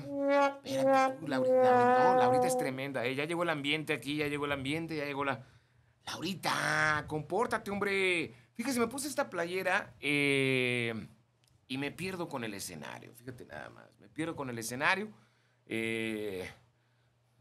espérate, Laurita, no, Laurita es tremenda. Eh, ya llegó el ambiente aquí, ya llegó el ambiente, ya llegó la. Laurita, compórtate, hombre. Fíjese, me puse esta playera eh, y me pierdo con el escenario. Fíjate nada más, me pierdo con el escenario. Eh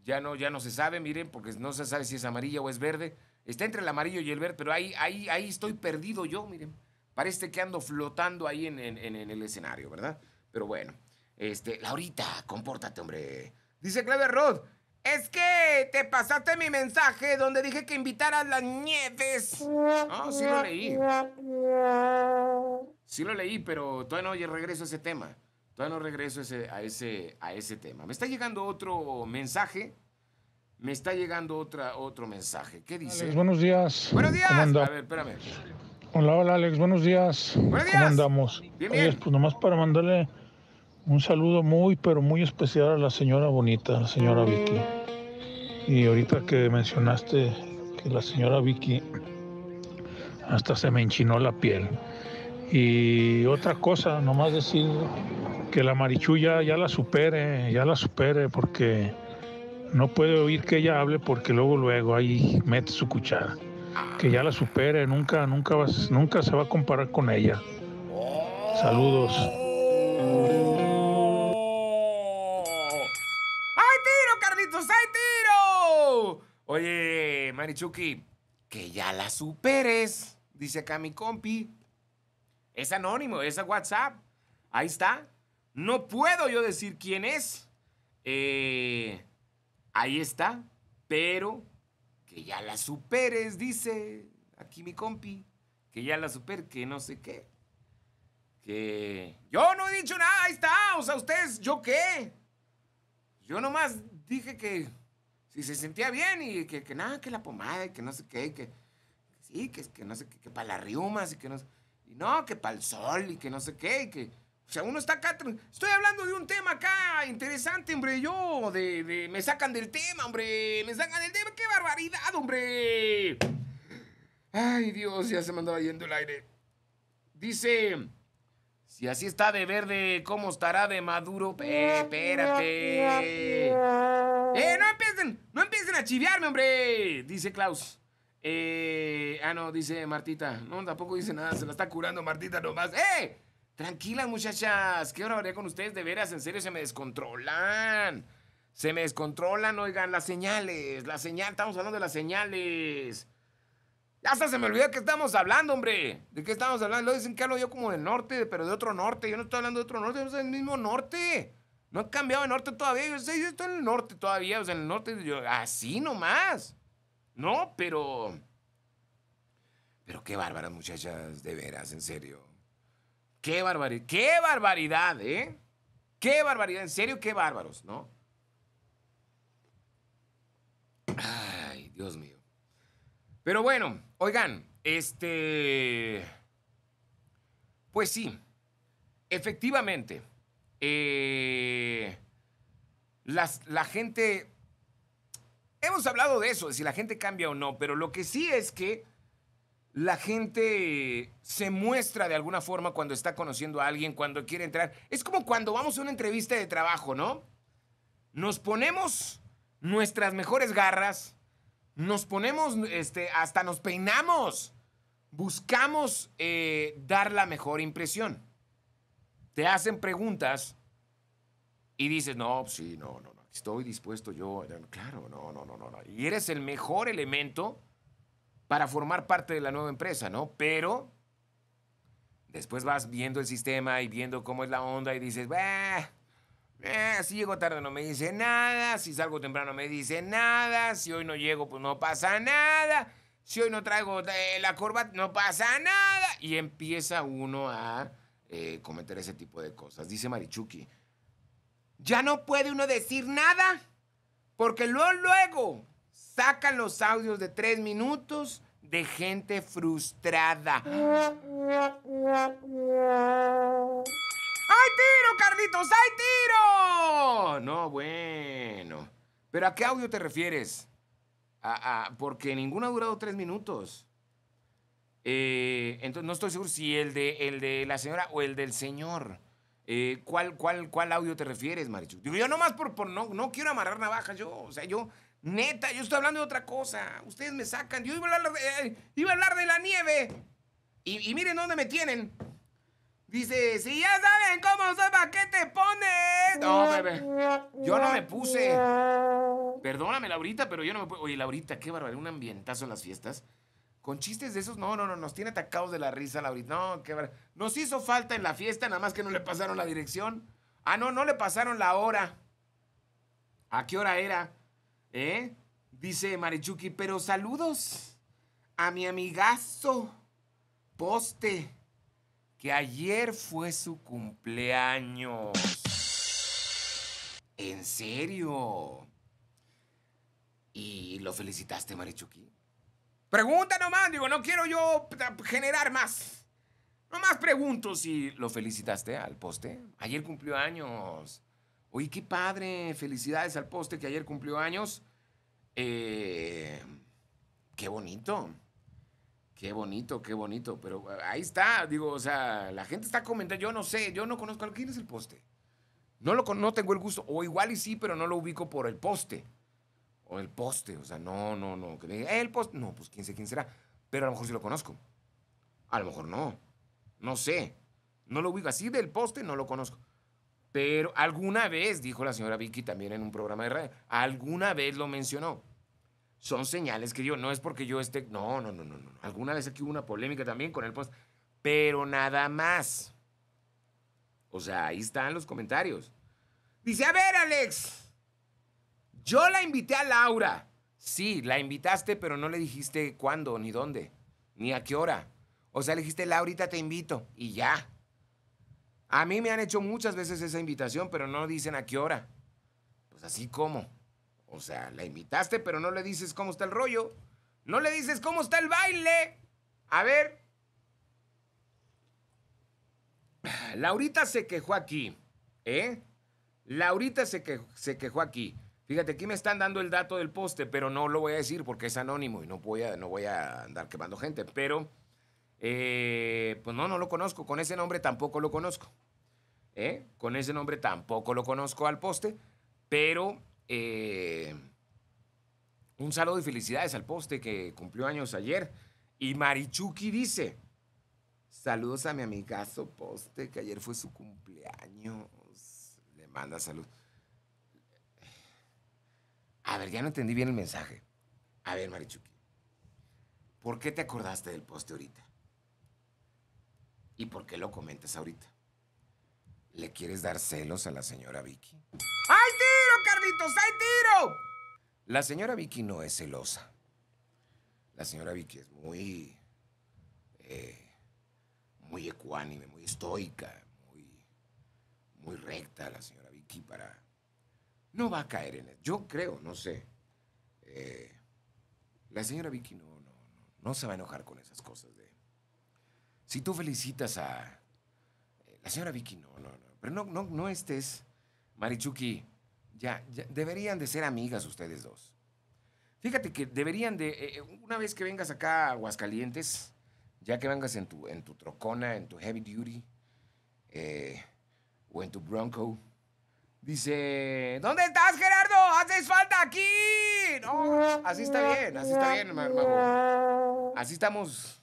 ya no, ya no se sabe, miren, porque no se sabe si es amarilla o es verde. Está entre el amarillo y el verde, pero ahí, ahí, ahí estoy perdido yo, miren. Parece que ando flotando ahí en, en, el escenario, ¿verdad? Pero bueno, este, Laurita, compórtate, hombre. Dice Clever Rod, es que te pasaste mi mensaje donde dije que a las nieves. No, ah, sí lo leí. Sí lo leí, pero todavía no regreso a ese tema. Todavía no regreso a, ese, a ese tema. Me está llegando otro mensaje. Me está llegando otra, otro mensaje. ¿Qué dice? Alex, buenos días. Buenos días. A ver, espérame. Hola, hola Alex, buenos días. Buenos días. ¿Cómo andamos? Bien, pues nomás para mandarle un saludo muy, pero muy especial a la señora bonita, la señora Vicky. Y ahorita que mencionaste que la señora Vicky hasta se me enchinó la piel. Y otra cosa, nomás decir que la marichuya ya la supere, ya la supere, porque no puede oír que ella hable porque luego, luego ahí mete su cuchara. Que ya la supere, nunca, nunca, vas, nunca se va a comparar con ella. Saludos. ¡Ay, tiro, Carlitos! ¡Ay, tiro! Oye, Marichuki, que ya la superes, dice acá compi. Es anónimo, es a WhatsApp. Ahí está. No puedo yo decir quién es. Eh, ahí está, pero que ya la superes, dice aquí mi compi. Que ya la super, que no sé qué. Que yo no he dicho nada, ahí está. O sea, ustedes, ¿yo qué? Yo nomás dije que si se sentía bien y que, nada, que la pomada y que no sé qué, que, sí, que, que no sé qué, que para las riumas y que no sé. Y no, que para el sol y que no sé qué, y que o sea, uno está acá. Estoy hablando de un tema acá interesante, hombre. Yo, de, Me sacan del tema, hombre. Me sacan del tema. ¡Qué barbaridad, hombre! Ay, Dios, ya se me andaba yendo el aire. Dice. Si así está de verde, ¿cómo estará de maduro? Eh, espérate. ¡Eh, no empiecen! ¡No empiecen a chiviarme, hombre! Dice Klaus. Eh, ah, no, dice Martita. No, tampoco dice nada. Se la está curando Martita nomás. ¡Eh! Tranquilas, muchachas. Qué hablaré con ustedes. De veras, en serio, se me descontrolan. Se me descontrolan, oigan, las señales. La señal, estamos hablando de las señales. Ya hasta se me olvidó que estamos hablando, hombre. ¿De qué estamos hablando? Lo dicen que hablo yo como del norte, pero de otro norte. Yo no estoy hablando de otro norte, yo el del mismo norte. No he cambiado de norte todavía. Yo, estoy en el norte todavía. O sea, en el norte, así nomás. No, pero. Pero qué bárbaras, muchachas, de veras, en serio. Qué barbaridad, qué barbaridad, ¿eh? Qué barbaridad, en serio, qué bárbaros, ¿no? Ay, Dios mío. Pero bueno, oigan, este... Pues sí, efectivamente, eh, la gente... Hemos hablado de eso, de si la gente cambia o no, pero lo que sí es que la gente se muestra de alguna forma cuando está conociendo a alguien, cuando quiere entrar. Es como cuando vamos a una entrevista de trabajo, ¿no? Nos ponemos nuestras mejores garras, nos ponemos, este, hasta nos peinamos, buscamos eh, dar la mejor impresión. Te hacen preguntas y dices, no, pues sí, no, no, no, estoy dispuesto yo, claro, no, no, no, no, no. Y eres el mejor elemento para formar parte de la nueva empresa, ¿no? Pero después vas viendo el sistema y viendo cómo es la onda y dices, eh, si llego tarde no me dice nada, si salgo temprano me dice nada, si hoy no llego pues no pasa nada, si hoy no traigo eh, la corbata no pasa nada. Y empieza uno a eh, cometer ese tipo de cosas. Dice Marichuki, ya no puede uno decir nada, porque luego, luego Saca los audios de tres minutos de gente frustrada. ¡Ay, tiro, Carlitos! ¡Ay, tiro! No, bueno. ¿Pero a qué audio te refieres? porque ninguno ha durado tres minutos. Eh, entonces, no estoy seguro si el de, el de la señora o el del señor. Eh, cuál, ¿Cuál audio te refieres, Marichu? yo nomás por, no, no quiero amarrar navajas, yo. O sea, yo Neta, yo estoy hablando de otra cosa. Ustedes me sacan. Yo iba a hablar de, eh, iba a hablar de la nieve. Y, miren dónde me tienen. Dice, si ya saben cómo se va qué te pones? No, bebé. Yo no me puse. Perdóname, Laurita, pero yo no me puse. Oye, Laurita, qué barbaridad. Un ambientazo en las fiestas. Con chistes de esos, no, no, no, nos tiene atacados de la risa, Laurita. No, qué barbaridad. Nos hizo falta en la fiesta, nada más que no le pasaron la dirección. Ah, no, no le pasaron la hora. ¿A qué hora era? ¿Eh? Dice Marechuki, pero saludos a mi amigazo Poste, que ayer fue su cumpleaños. ¿En serio? ¿Y lo felicitaste, Marechuki? Pregunta nomás, digo, no quiero yo generar más. Nomás pregunto si lo felicitaste al poste. Ayer cumplió años. Oye, qué padre. Felicidades al poste que ayer cumplió años. Eh, qué bonito. Qué bonito, qué bonito. Pero eh, ahí está, digo, o sea, la gente está comentando. Yo no sé, yo no conozco. ¿Quién es el poste? No, lo, no tengo el gusto. O igual y sí, pero no lo ubico por el poste. O el poste. O sea, no, no, no. Que eh, el poste. No, pues quién sé quién será. Pero a lo mejor sí lo conozco. A lo mejor no. No sé. No lo ubico. Así del poste no lo conozco. Pero alguna vez, dijo la señora Vicky también en un programa de radio, alguna vez lo mencionó. Son señales que yo, no es porque yo esté, no, no, no, no, no. Alguna vez aquí hubo una polémica también con el post, pero nada más. O sea, ahí están los comentarios. Dice, a ver, Alex, yo la invité a Laura. Sí, la invitaste, pero no le dijiste cuándo, ni dónde, ni a qué hora. O sea, le dijiste, Laurita, te invito, y ya. A mí me han hecho muchas veces esa invitación, pero no dicen a qué hora. Pues así como. O sea, la invitaste, pero no le dices cómo está el rollo. No le dices cómo está el baile. A ver. Laurita se quejó aquí. ¿Eh? Laurita se, se quejó aquí. Fíjate, aquí me están dando el dato del poste, pero no lo voy a decir porque es anónimo y no no voy a andar quemando gente. Pero eh, pues no, no lo conozco. Con ese nombre tampoco lo conozco. ¿eh? Con ese nombre tampoco lo conozco al poste. Pero eh, un saludo y felicidades al poste que cumplió años ayer. Y Marichuki dice: Saludos a mi amigazo poste que ayer fue su cumpleaños. Le manda salud. A ver, ya no entendí bien el mensaje. A ver, Marichuki. ¿Por qué te acordaste del poste ahorita? ¿Y por qué lo comentas ahorita? ¿Le quieres dar celos a la señora Vicky? ¡Hay tiro, Carlitos! ¡Hay tiro! La señora Vicky no es celosa. La señora Vicky es muy. Eh, muy ecuánime, muy estoica, muy, muy recta la señora Vicky para. No va a caer en él. Yo creo, no sé. Eh, la señora Vicky no, no se va a enojar con esas cosas de si tú felicitas a eh, la señora Vicky, no, no, no. Pero no, no, estés, Marichuki. Ya, deberían de ser amigas ustedes dos. Fíjate que deberían de, eh, eh, una vez que vengas acá a Aguascalientes, ya que vengas en tu, en tu trocona, en tu heavy duty, o en tu bronco, dice, ¿dónde estás Gerardo? ¡Haces falta aquí! así está bien, así está bien, hermano. Así estamos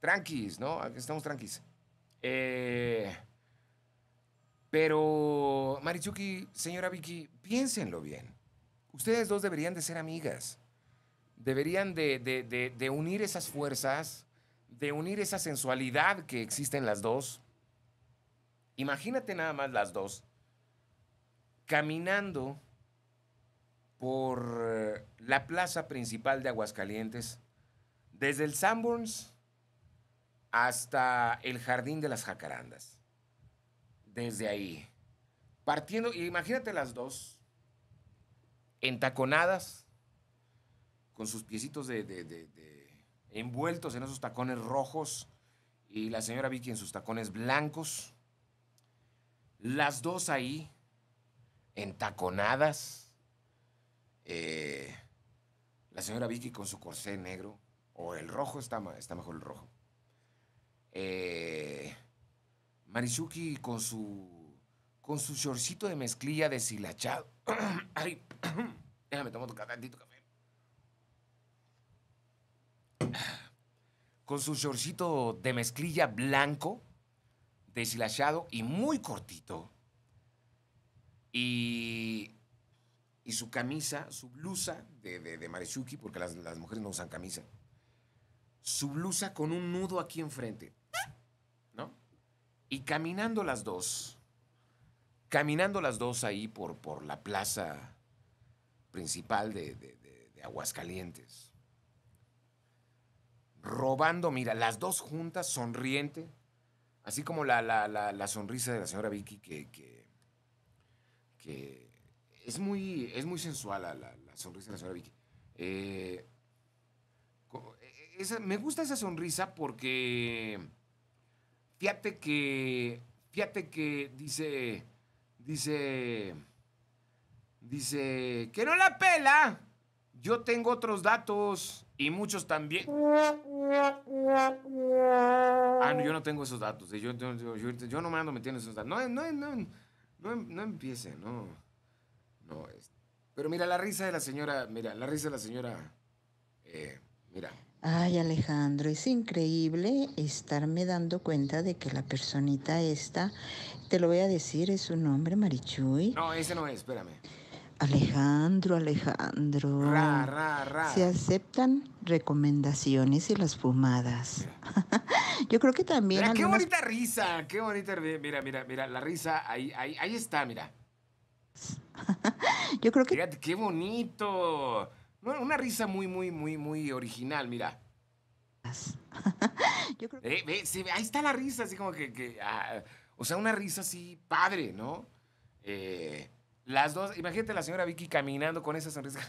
tranquis, ¿no? Estamos tranquis. Eh, pero, Marichuki, señora Vicky, piénsenlo bien. Ustedes dos deberían de ser amigas. Deberían de, unir esas fuerzas, de unir esa sensualidad que existe en las dos. Imagínate nada más las dos caminando por la plaza principal de Aguascalientes, desde el Sanborns hasta el Jardín de las Jacarandas. Desde ahí. Partiendo, imagínate las dos, entaconadas, con sus piecitos de, envueltos en esos tacones rojos y la señora Vicky en sus tacones blancos. Las dos ahí, entaconadas. taconadas eh, la señora Vicky con su corsé negro. O el rojo está, está mejor el rojo eh, con su con su shortcito de mezclilla deshilachado. déjame tomar tantito café. Con su shortcito de mezclilla blanco, deshilachado y muy cortito. Y, y su camisa, su blusa de, de, porque las, las mujeres no usan camisa. Su blusa con un nudo aquí enfrente. Y caminando las dos, caminando las dos ahí por, por la plaza principal de, Aguascalientes, robando, mira, las dos juntas, sonriente, así como la, sonrisa de la señora Vicky, que, es, muy, es muy sensual la, sonrisa de la señora Vicky. Eh, e, e, me gusta esa sonrisa porque Fíjate que, fíjate que dice, dice, dice, que no la pela. Yo tengo otros datos y muchos también. Ah, no, yo no tengo esos datos. Yo, yo, yo, no me metiendo esos datos. No, no, no, no, empiece, no. No, este. pero mira, la risa de la señora, mira, la risa de la señora, eh, mira. Ay Alejandro, es increíble estarme dando cuenta de que la personita esta, te lo voy a decir, es su nombre, Marichuy. No, ese no es, espérame. Alejandro, Alejandro. Ra, ra, Se aceptan recomendaciones y las fumadas. Yo creo que también. Mira, qué bonita risa, qué bonita. Mira, mira, mira, la risa ahí, ahí, ahí está, mira. Yo creo que. Mira, qué bonito. Una risa muy, muy, muy, muy original, mira. Yo creo que... ahí está la risa, así como que... Ah, o sea, una risa así padre, ¿no? Eh, las dos, imagínate a la señora Vicky caminando con esa sonrisa.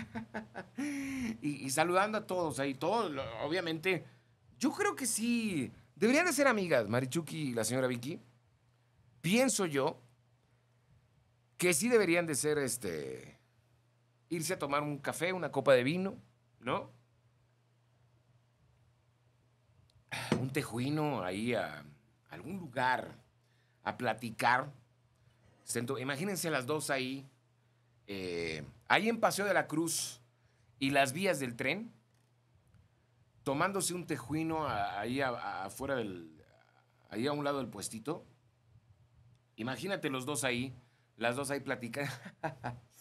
y, y, saludando a todos ahí, todos, obviamente. Yo creo que sí. Deberían de ser amigas, Marichuki y la señora Vicky. Pienso yo que sí deberían de ser este irse a tomar un café, una copa de vino, ¿no? Un tejuino ahí a algún lugar a platicar. Imagínense las dos ahí, eh, ahí en Paseo de la Cruz y las vías del tren, tomándose un tejuino ahí afuera del, ahí a un lado del puestito. Imagínate los dos ahí, las dos ahí platicando.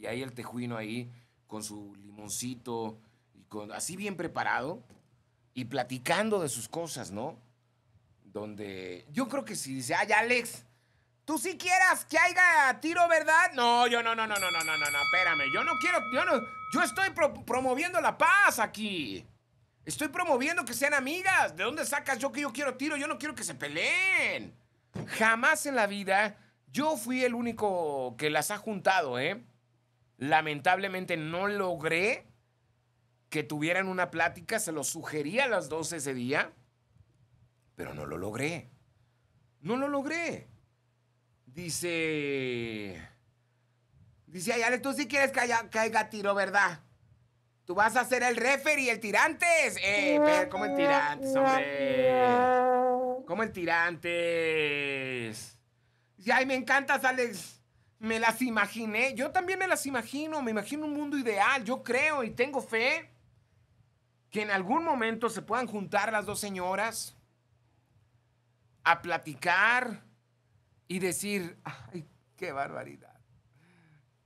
Y ahí el tejuino ahí con su limoncito, y con, así bien preparado y platicando de sus cosas, ¿no? Donde yo creo que si dice, ay Alex, tú si quieras que haya tiro, ¿verdad? No, yo no, no, no, no, no, no, no, no, espérame, yo no quiero, yo no, yo estoy promoviendo la paz aquí. Estoy promoviendo que sean amigas. ¿De dónde sacas yo que yo quiero tiro? Yo no quiero que se peleen. Jamás en la vida yo fui el único que las ha juntado, ¿eh? Lamentablemente no logré que tuvieran una plática, se lo sugerí a las 12 ese día, pero no lo logré. No lo logré. Dice. Dice Alex, tú sí quieres que haya, caiga tiro, ¿verdad? Tú vas a ser el referee, el tirantes. Eh, pero el tirantes, hombre? Como el tirantes? Dice, ay, me encantas, Alex me las imaginé, yo también me las imagino, me imagino un mundo ideal, yo creo y tengo fe que en algún momento se puedan juntar las dos señoras a platicar y decir, ay, qué barbaridad.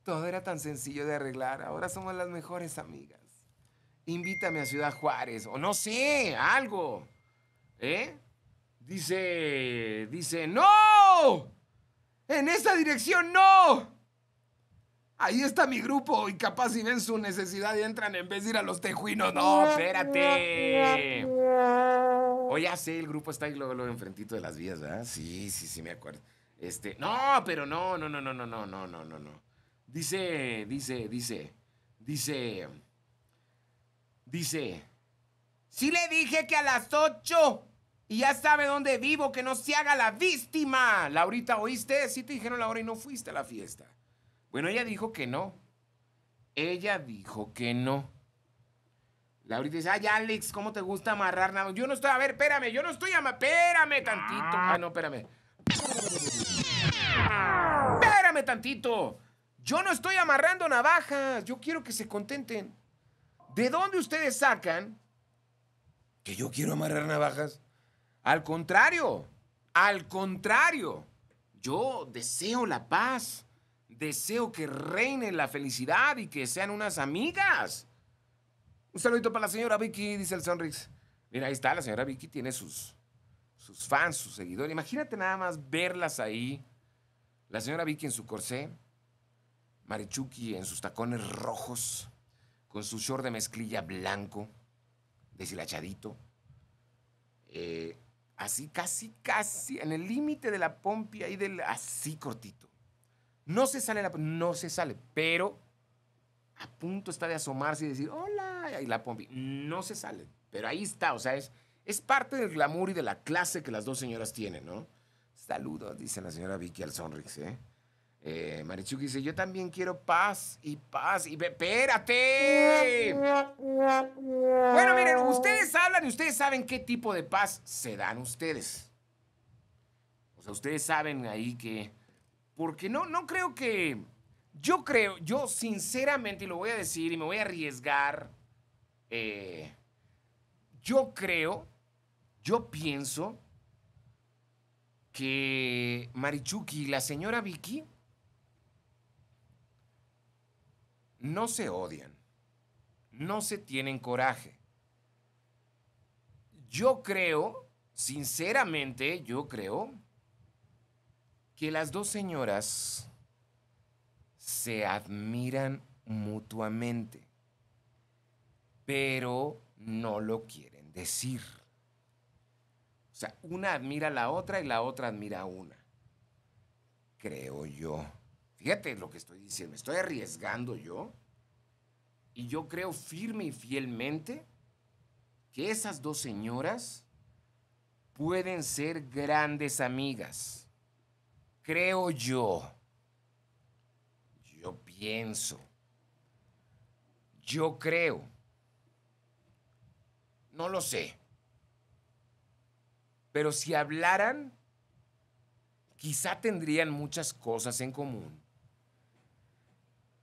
Todo era tan sencillo de arreglar, ahora somos las mejores amigas. Invítame a Ciudad Juárez, o no sé, algo. ¿Eh? Dice, dice, no en esa dirección no. Ahí está mi grupo y capaz si ven su necesidad y entran en vez de ir a los tejuinos. No, espérate. O ya sé, el grupo está ahí luego, luego enfrentito de las vías, ¿verdad? Sí, sí, sí, me acuerdo. Este, no, pero no, no, no, no, no, no, no, no, no, no. Dice, dice, dice, dice, dice. Sí le dije que a las ocho y ya sabe dónde vivo, que no se haga la víctima. Laurita, ¿oíste? Sí te dijeron la hora y no fuiste a la fiesta. Bueno, ella dijo que no. Ella dijo que no. Laurita dice, ay, Alex, ¿cómo te gusta amarrar nada? Yo no estoy, a ver, espérame, yo no estoy amarrando. Espérame tantito. Ah, no, espérame. Espérame tantito. Yo no estoy amarrando navajas. Yo quiero que se contenten. ¿De dónde ustedes sacan que yo quiero amarrar navajas? Al contrario, al contrario, yo deseo la paz, deseo que reine la felicidad y que sean unas amigas. Un saludo para la señora Vicky, dice el Sonrix. Mira, ahí está, la señora Vicky tiene sus, sus fans, sus seguidores. Imagínate nada más verlas ahí. La señora Vicky en su corsé, Marichuki en sus tacones rojos, con su short de mezclilla blanco, deshilachadito. Eh, así casi, casi, en el límite de la pompia y del, así cortito. No se sale, la, no se sale, pero a punto está de asomarse y decir, hola, ahí la pompi. No se sale, pero ahí está, o sea, es, es parte del glamour y de la clase que las dos señoras tienen, ¿no? Saludos, dice la señora Vicky al Sonrix, ¿eh? Eh, Marichuki dice, yo también quiero paz y paz y... ¡Espérate! Bueno, miren, ustedes hablan y ustedes saben qué tipo de paz se dan ustedes. O sea, ustedes saben ahí que... Porque no, no creo que... Yo creo, yo sinceramente, y lo voy a decir y me voy a arriesgar, eh, yo creo, yo pienso que Marichuki y la señora Vicky no se odian, no se tienen coraje. Yo creo, sinceramente, yo creo que las dos señoras se admiran mutuamente, pero no lo quieren decir. O sea, una admira a la otra y la otra admira a una. Creo yo. Fíjate lo que estoy diciendo, estoy arriesgando yo y yo creo firme y fielmente que esas dos señoras pueden ser grandes amigas. Creo yo. Yo pienso. Yo creo. No lo sé. Pero si hablaran, quizá tendrían muchas cosas en común.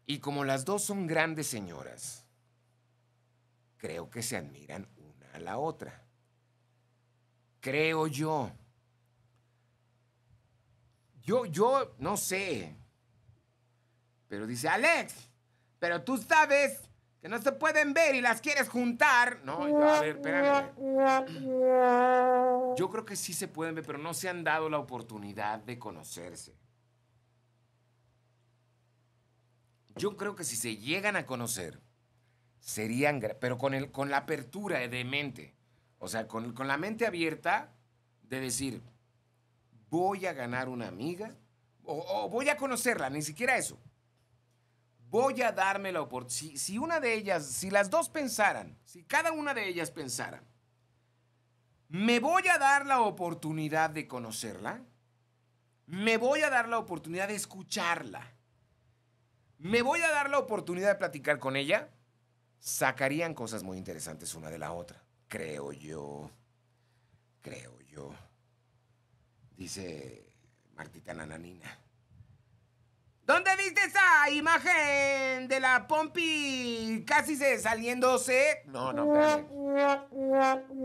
Y como las dos son grandes señoras, creo que se admiran una a la otra. Creo yo. Yo, yo no sé. Pero dice, Alex, pero tú sabes que no se pueden ver y las quieres juntar. No, a ver, espérame. Yo creo que sí se pueden ver, pero no se han dado la oportunidad de conocerse. Yo creo que si se llegan a conocer, serían, pero con, el, con la apertura de mente, o sea, con, la mente abierta de decir, voy a ganar una amiga, o, voy a conocerla, ni siquiera eso. Voy a darme la oportunidad. Si, si una de ellas, si las dos pensaran, si cada una de ellas pensara, me voy a dar la oportunidad de conocerla, me voy a dar la oportunidad de escucharla me voy a dar la oportunidad de platicar con ella, sacarían cosas muy interesantes una de la otra. Creo yo. Creo yo. Dice Martita Nananina. ¿Dónde viste esa imagen de la Pompi casi saliéndose? No, no, espérate.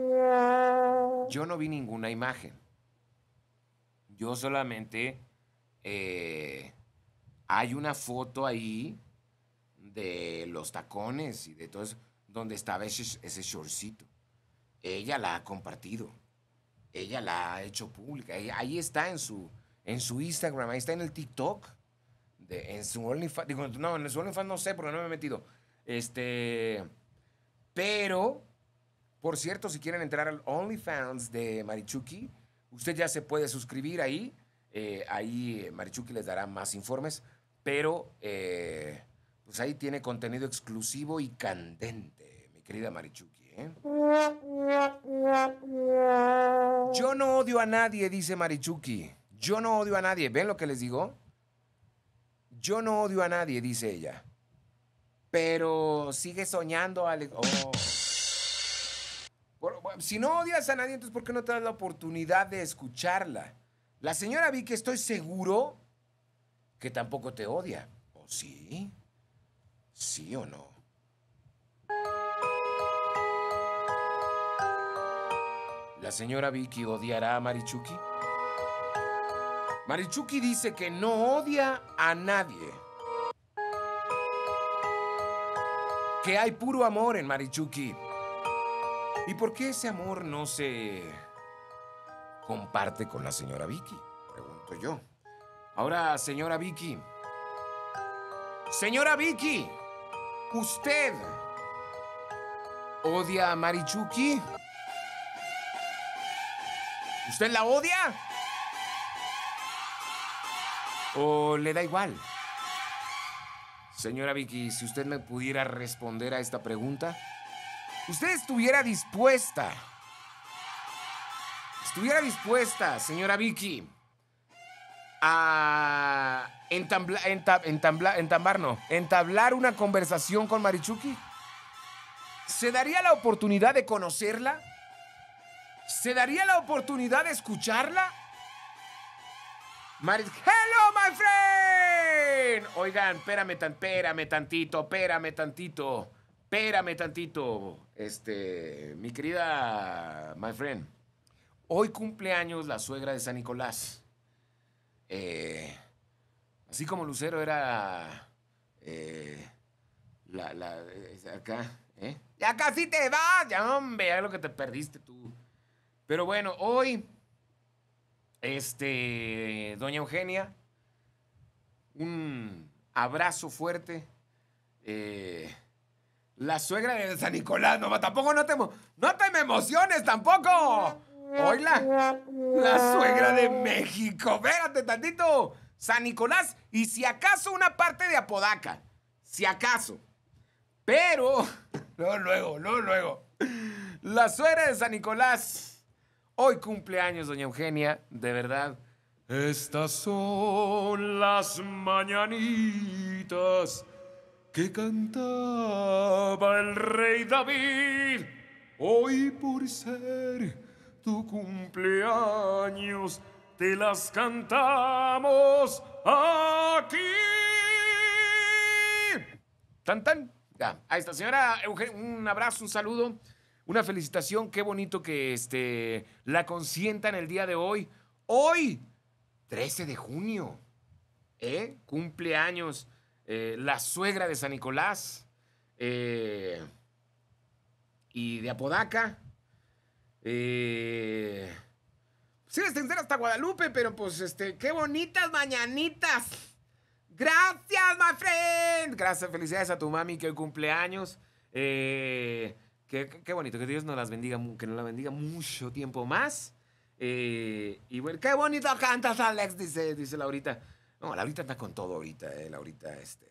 Yo no vi ninguna imagen. Yo solamente eh, hay una foto ahí de los tacones y de todo eso, donde estaba ese, ese shortcito. Ella la ha compartido. Ella la ha hecho pública. ahí está en su, en su Instagram, ahí está en el TikTok. en su OnlyFans. Digo, no, en su OnlyFans no sé porque no me he metido. Este. Pero, por cierto, si quieren entrar al OnlyFans de Marichuki, usted ya se puede suscribir ahí. Eh, ahí eh, Marichuki les dará más informes pero eh, pues ahí tiene contenido exclusivo y candente, mi querida Marichuki. ¿eh? Yo no odio a nadie, dice Marichuki. Yo no odio a nadie. ¿Ven lo que les digo? Yo no odio a nadie, dice ella. Pero sigue soñando, Alex. Oh. Si no odias a nadie, entonces ¿por qué no te das la oportunidad de escucharla? La señora vi que estoy seguro, que tampoco te odia. ¿O sí? ¿Sí o no? ¿La señora Vicky odiará a Marichuki? Marichuki dice que no odia a nadie. Que hay puro amor en Marichuki. ¿Y por qué ese amor no se comparte con la señora Vicky? Pregunto yo. Ahora, señora Vicky. Señora Vicky, ¿usted odia a Marichuki? ¿Usted la odia? ¿O le da igual? Señora Vicky, si usted me pudiera responder a esta pregunta, usted estuviera dispuesta. Estuviera dispuesta, señora Vicky, a no, entablar una conversación con Marichuki? ¿Se daría la oportunidad de conocerla? ¿Se daría la oportunidad de escucharla? ¡Hello, my friend! Oigan, espérame, tantito, espérame tantito, espérame tantito. Este, mi querida, my friend, hoy cumpleaños la suegra de San Nicolás. Eh, así como Lucero era eh, la, la, acá, ¿eh? Ya casi te vas, ya hombre, ya lo que te perdiste tú. Pero bueno, hoy, este, doña Eugenia, un abrazo fuerte. Eh, la suegra de San Nicolás, no, tampoco no te, no te me emociones tampoco. ¡Hola! La suegra de México. Espérate tantito. San Nicolás y si acaso una parte de Apodaca. Si acaso. Pero... No, luego, no, luego. La suegra de San Nicolás. Hoy cumpleaños, doña Eugenia. De verdad. Estas son las mañanitas que cantaba el rey David. Hoy por ser tu cumpleaños, te las cantamos aquí. Tan tan. Ahí está, señora un abrazo, un saludo, una felicitación. Qué bonito que este, la consientan el día de hoy. Hoy, 13 de junio, ¿eh? cumpleaños, eh, la suegra de San Nicolás eh, y de Apodaca eh, pues sí, extender hasta Guadalupe, pero pues, este, qué bonitas mañanitas. Gracias, my friend. Gracias, felicidades a tu mami que hoy cumpleaños. Eh, qué, bonito, que Dios nos las bendiga, que nos la bendiga mucho tiempo más. Eh, y bueno, qué bonito cantas, Alex, dice, dice Laurita. No, Laurita está con todo ahorita, eh, Laurita, este.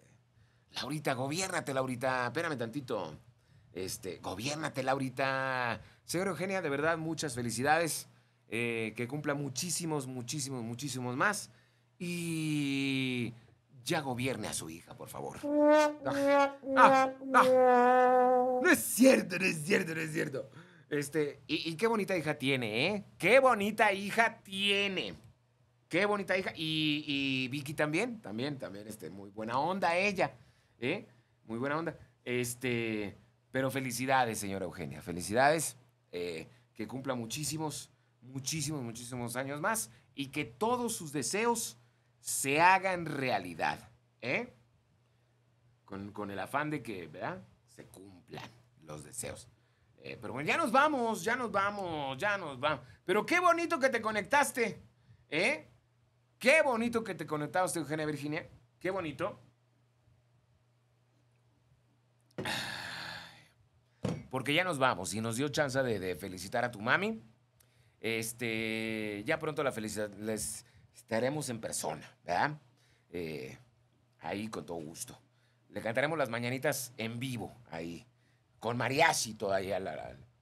Laurita, gobiérnate, Laurita. Espérame tantito. Este, gobiernate, Laurita. Señor Eugenia, de verdad, muchas felicidades. Eh, que cumpla muchísimos, muchísimos, muchísimos más. Y ya gobierne a su hija, por favor. Ah, ah, ah. No es cierto, no es cierto, no es cierto. Este, y, qué bonita hija tiene, ¿eh? Qué bonita hija tiene. Qué bonita hija. Y, Vicky también, también, también, este, muy buena onda ella, ¿eh? Muy buena onda. Este, pero felicidades, señora Eugenia, felicidades. Eh, que cumpla muchísimos, muchísimos, muchísimos años más y que todos sus deseos se hagan realidad. ¿eh? Con, el afán de que, ¿verdad? Se cumplan los deseos. Eh, pero bueno, ya nos vamos, ya nos vamos, ya nos vamos. Pero qué bonito que te conectaste, ¿eh? Qué bonito que te conectaste, Eugenia Virginia. Qué bonito porque ya nos vamos y nos dio chance de, felicitar a tu mami. Este, ya pronto la felicidad les estaremos en persona, ¿verdad? Eh, ahí con todo gusto. Le cantaremos las mañanitas en vivo, ahí, con mariachi todavía,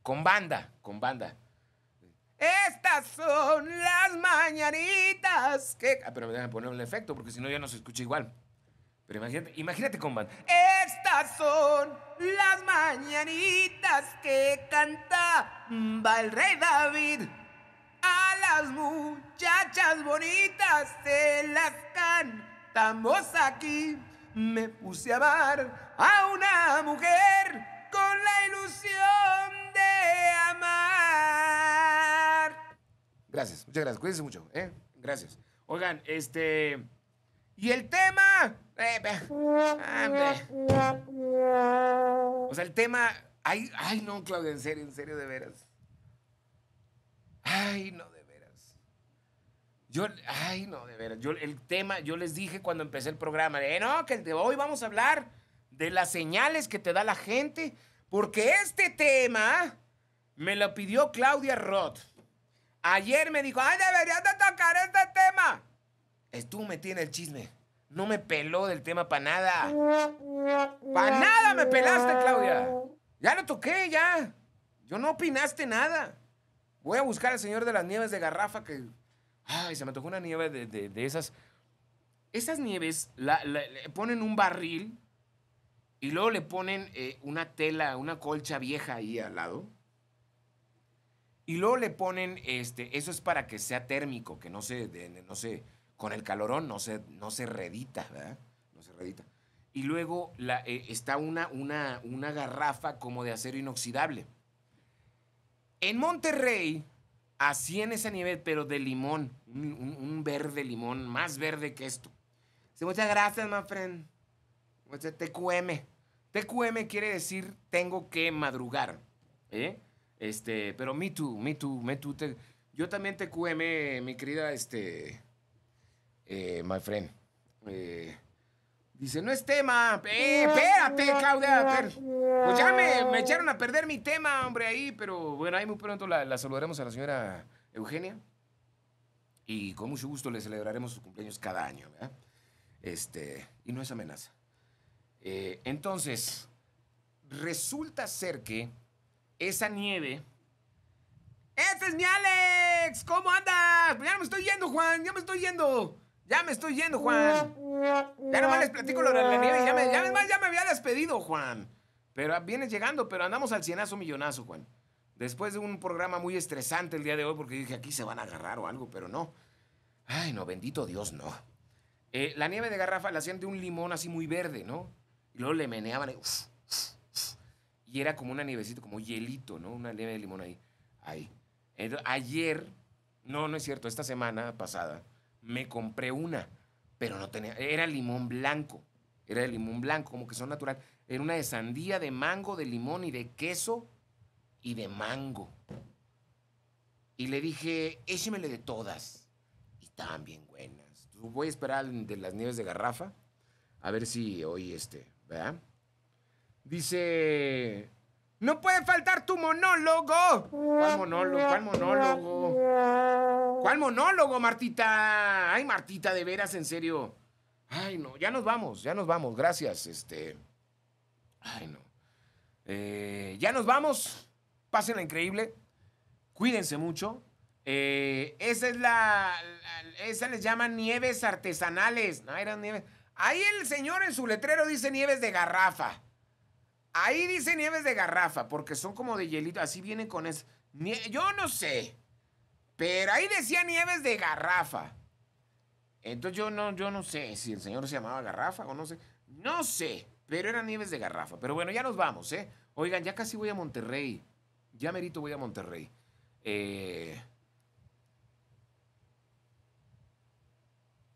con banda, con banda. Estas son las mañanitas que... Ah, pero déjame poner un efecto porque si no ya no se escucha igual. Pero imagínate, imagínate con Van. Estas son las mañanitas que canta el rey David. A las muchachas bonitas se las cantamos aquí. Me puse a amar a una mujer con la ilusión de amar. Gracias, muchas gracias. Cuídense mucho, ¿eh? Gracias. Oigan, este. Y el tema eh, o sea, el tema. Ay, no, Claudia, en serio, en serio, de veras. Ay, no, de veras. Yo, ay, no, de veras. Yo, el tema, yo les dije cuando empecé el programa, eh, no, que hoy vamos a hablar de las señales que te da la gente, porque este tema me lo pidió Claudia Roth. Ayer me dijo, ay, deberías de tocar este tema. Tú me tienes el chisme. No me peló del tema para nada. Para nada me pelaste, Claudia. Ya lo toqué, ya. Yo no opinaste nada. Voy a buscar al señor de las nieves de garrafa que... Ay, se me tocó una nieve de, esas... Esas nieves le ponen un barril y luego le ponen eh, una tela, una colcha vieja ahí al lado. Y luego le ponen, este, eso es para que sea térmico, que no se, no se, con el calorón no se, no se redita, ¿verdad? No se redita. Y luego la, eh, está una, una, una garrafa como de acero inoxidable. En Monterrey así en esa nieve, pero de limón, un, verde limón, más verde que esto. Sí, muchas gracias, my friend. Muchas TQM. TQM quiere decir tengo que madrugar. ¿eh? Este, pero me too, me too, me too. Te... yo también TQM, mi querida, este, eh, my friend. Eh, dice, no es tema. Eh, espérate, Claudia. Pues ya me, echaron a perder mi tema, hombre, ahí. Pero bueno, ahí muy pronto la, saludaremos a la señora Eugenia. Y con mucho gusto le celebraremos sus cumpleaños cada año, ¿verdad? Este, y no es amenaza. Eh, entonces, resulta ser que esa nieve. ¡Este es mi Alex! ¿Cómo andas? Pues ya me estoy yendo, Juan, ya me estoy yendo. Ya me estoy yendo, Juan. Ya nomás les platico lo de la nieve. Ya me, ya, me había despedido, Juan. Pero ah, vienes llegando, pero andamos al cienazo millonazo, Juan. Después de un programa muy estresante el día de hoy, porque dije aquí se van a agarrar o algo, pero no. Ay, no, bendito Dios, no. Eh, la nieve de garrafa la hacían de un limón así muy verde, ¿no? Y luego le meneaban. y era como una nievecita, como hielito, ¿no? Una nieve de limón ahí. ahí. ayer, no, no es cierto, esta semana pasada me compré una, pero no tenía, era limón blanco, era limón blanco, como que son natural. Era una de sandía, de mango, de limón y de queso y de mango. Y le dije, échemele de todas. Y estaban bien buenas. Voy a esperar de las nieves de garrafa, a ver si hoy este, ¿verdad? Dice no puede faltar tu monólogo. ¿Cuál monólogo? ¿Cuál monólogo? ¿Cuál monólogo, Martita? Ay, Martita, de veras, en serio. Ay, no, ya nos vamos, ya nos vamos. Gracias, este. Ay, no. Eh, ya nos vamos. la increíble. Cuídense mucho. Eh, esa es la, la, Esa les llaman nieves artesanales. No eran nieves. Ahí el señor en su letrero dice nieves de garrafa. Ahí dice nieves de garrafa, porque son como de hielito, así vienen con eso. Yo no sé, pero ahí decía nieves de garrafa. Entonces yo no, yo no sé si el señor se llamaba garrafa o no sé. No sé, pero eran nieves de garrafa. Pero bueno, ya nos vamos, ¿eh? Oigan, ya casi voy a Monterrey. Ya merito voy a Monterrey. Eh,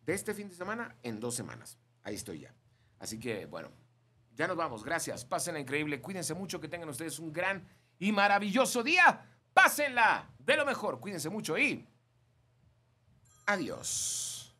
de este fin de semana en dos semanas. Ahí estoy ya. Así que, bueno, ya nos vamos, gracias. Pásenla increíble, cuídense mucho, que tengan ustedes un gran y maravilloso día. Pásenla de lo mejor, cuídense mucho y adiós.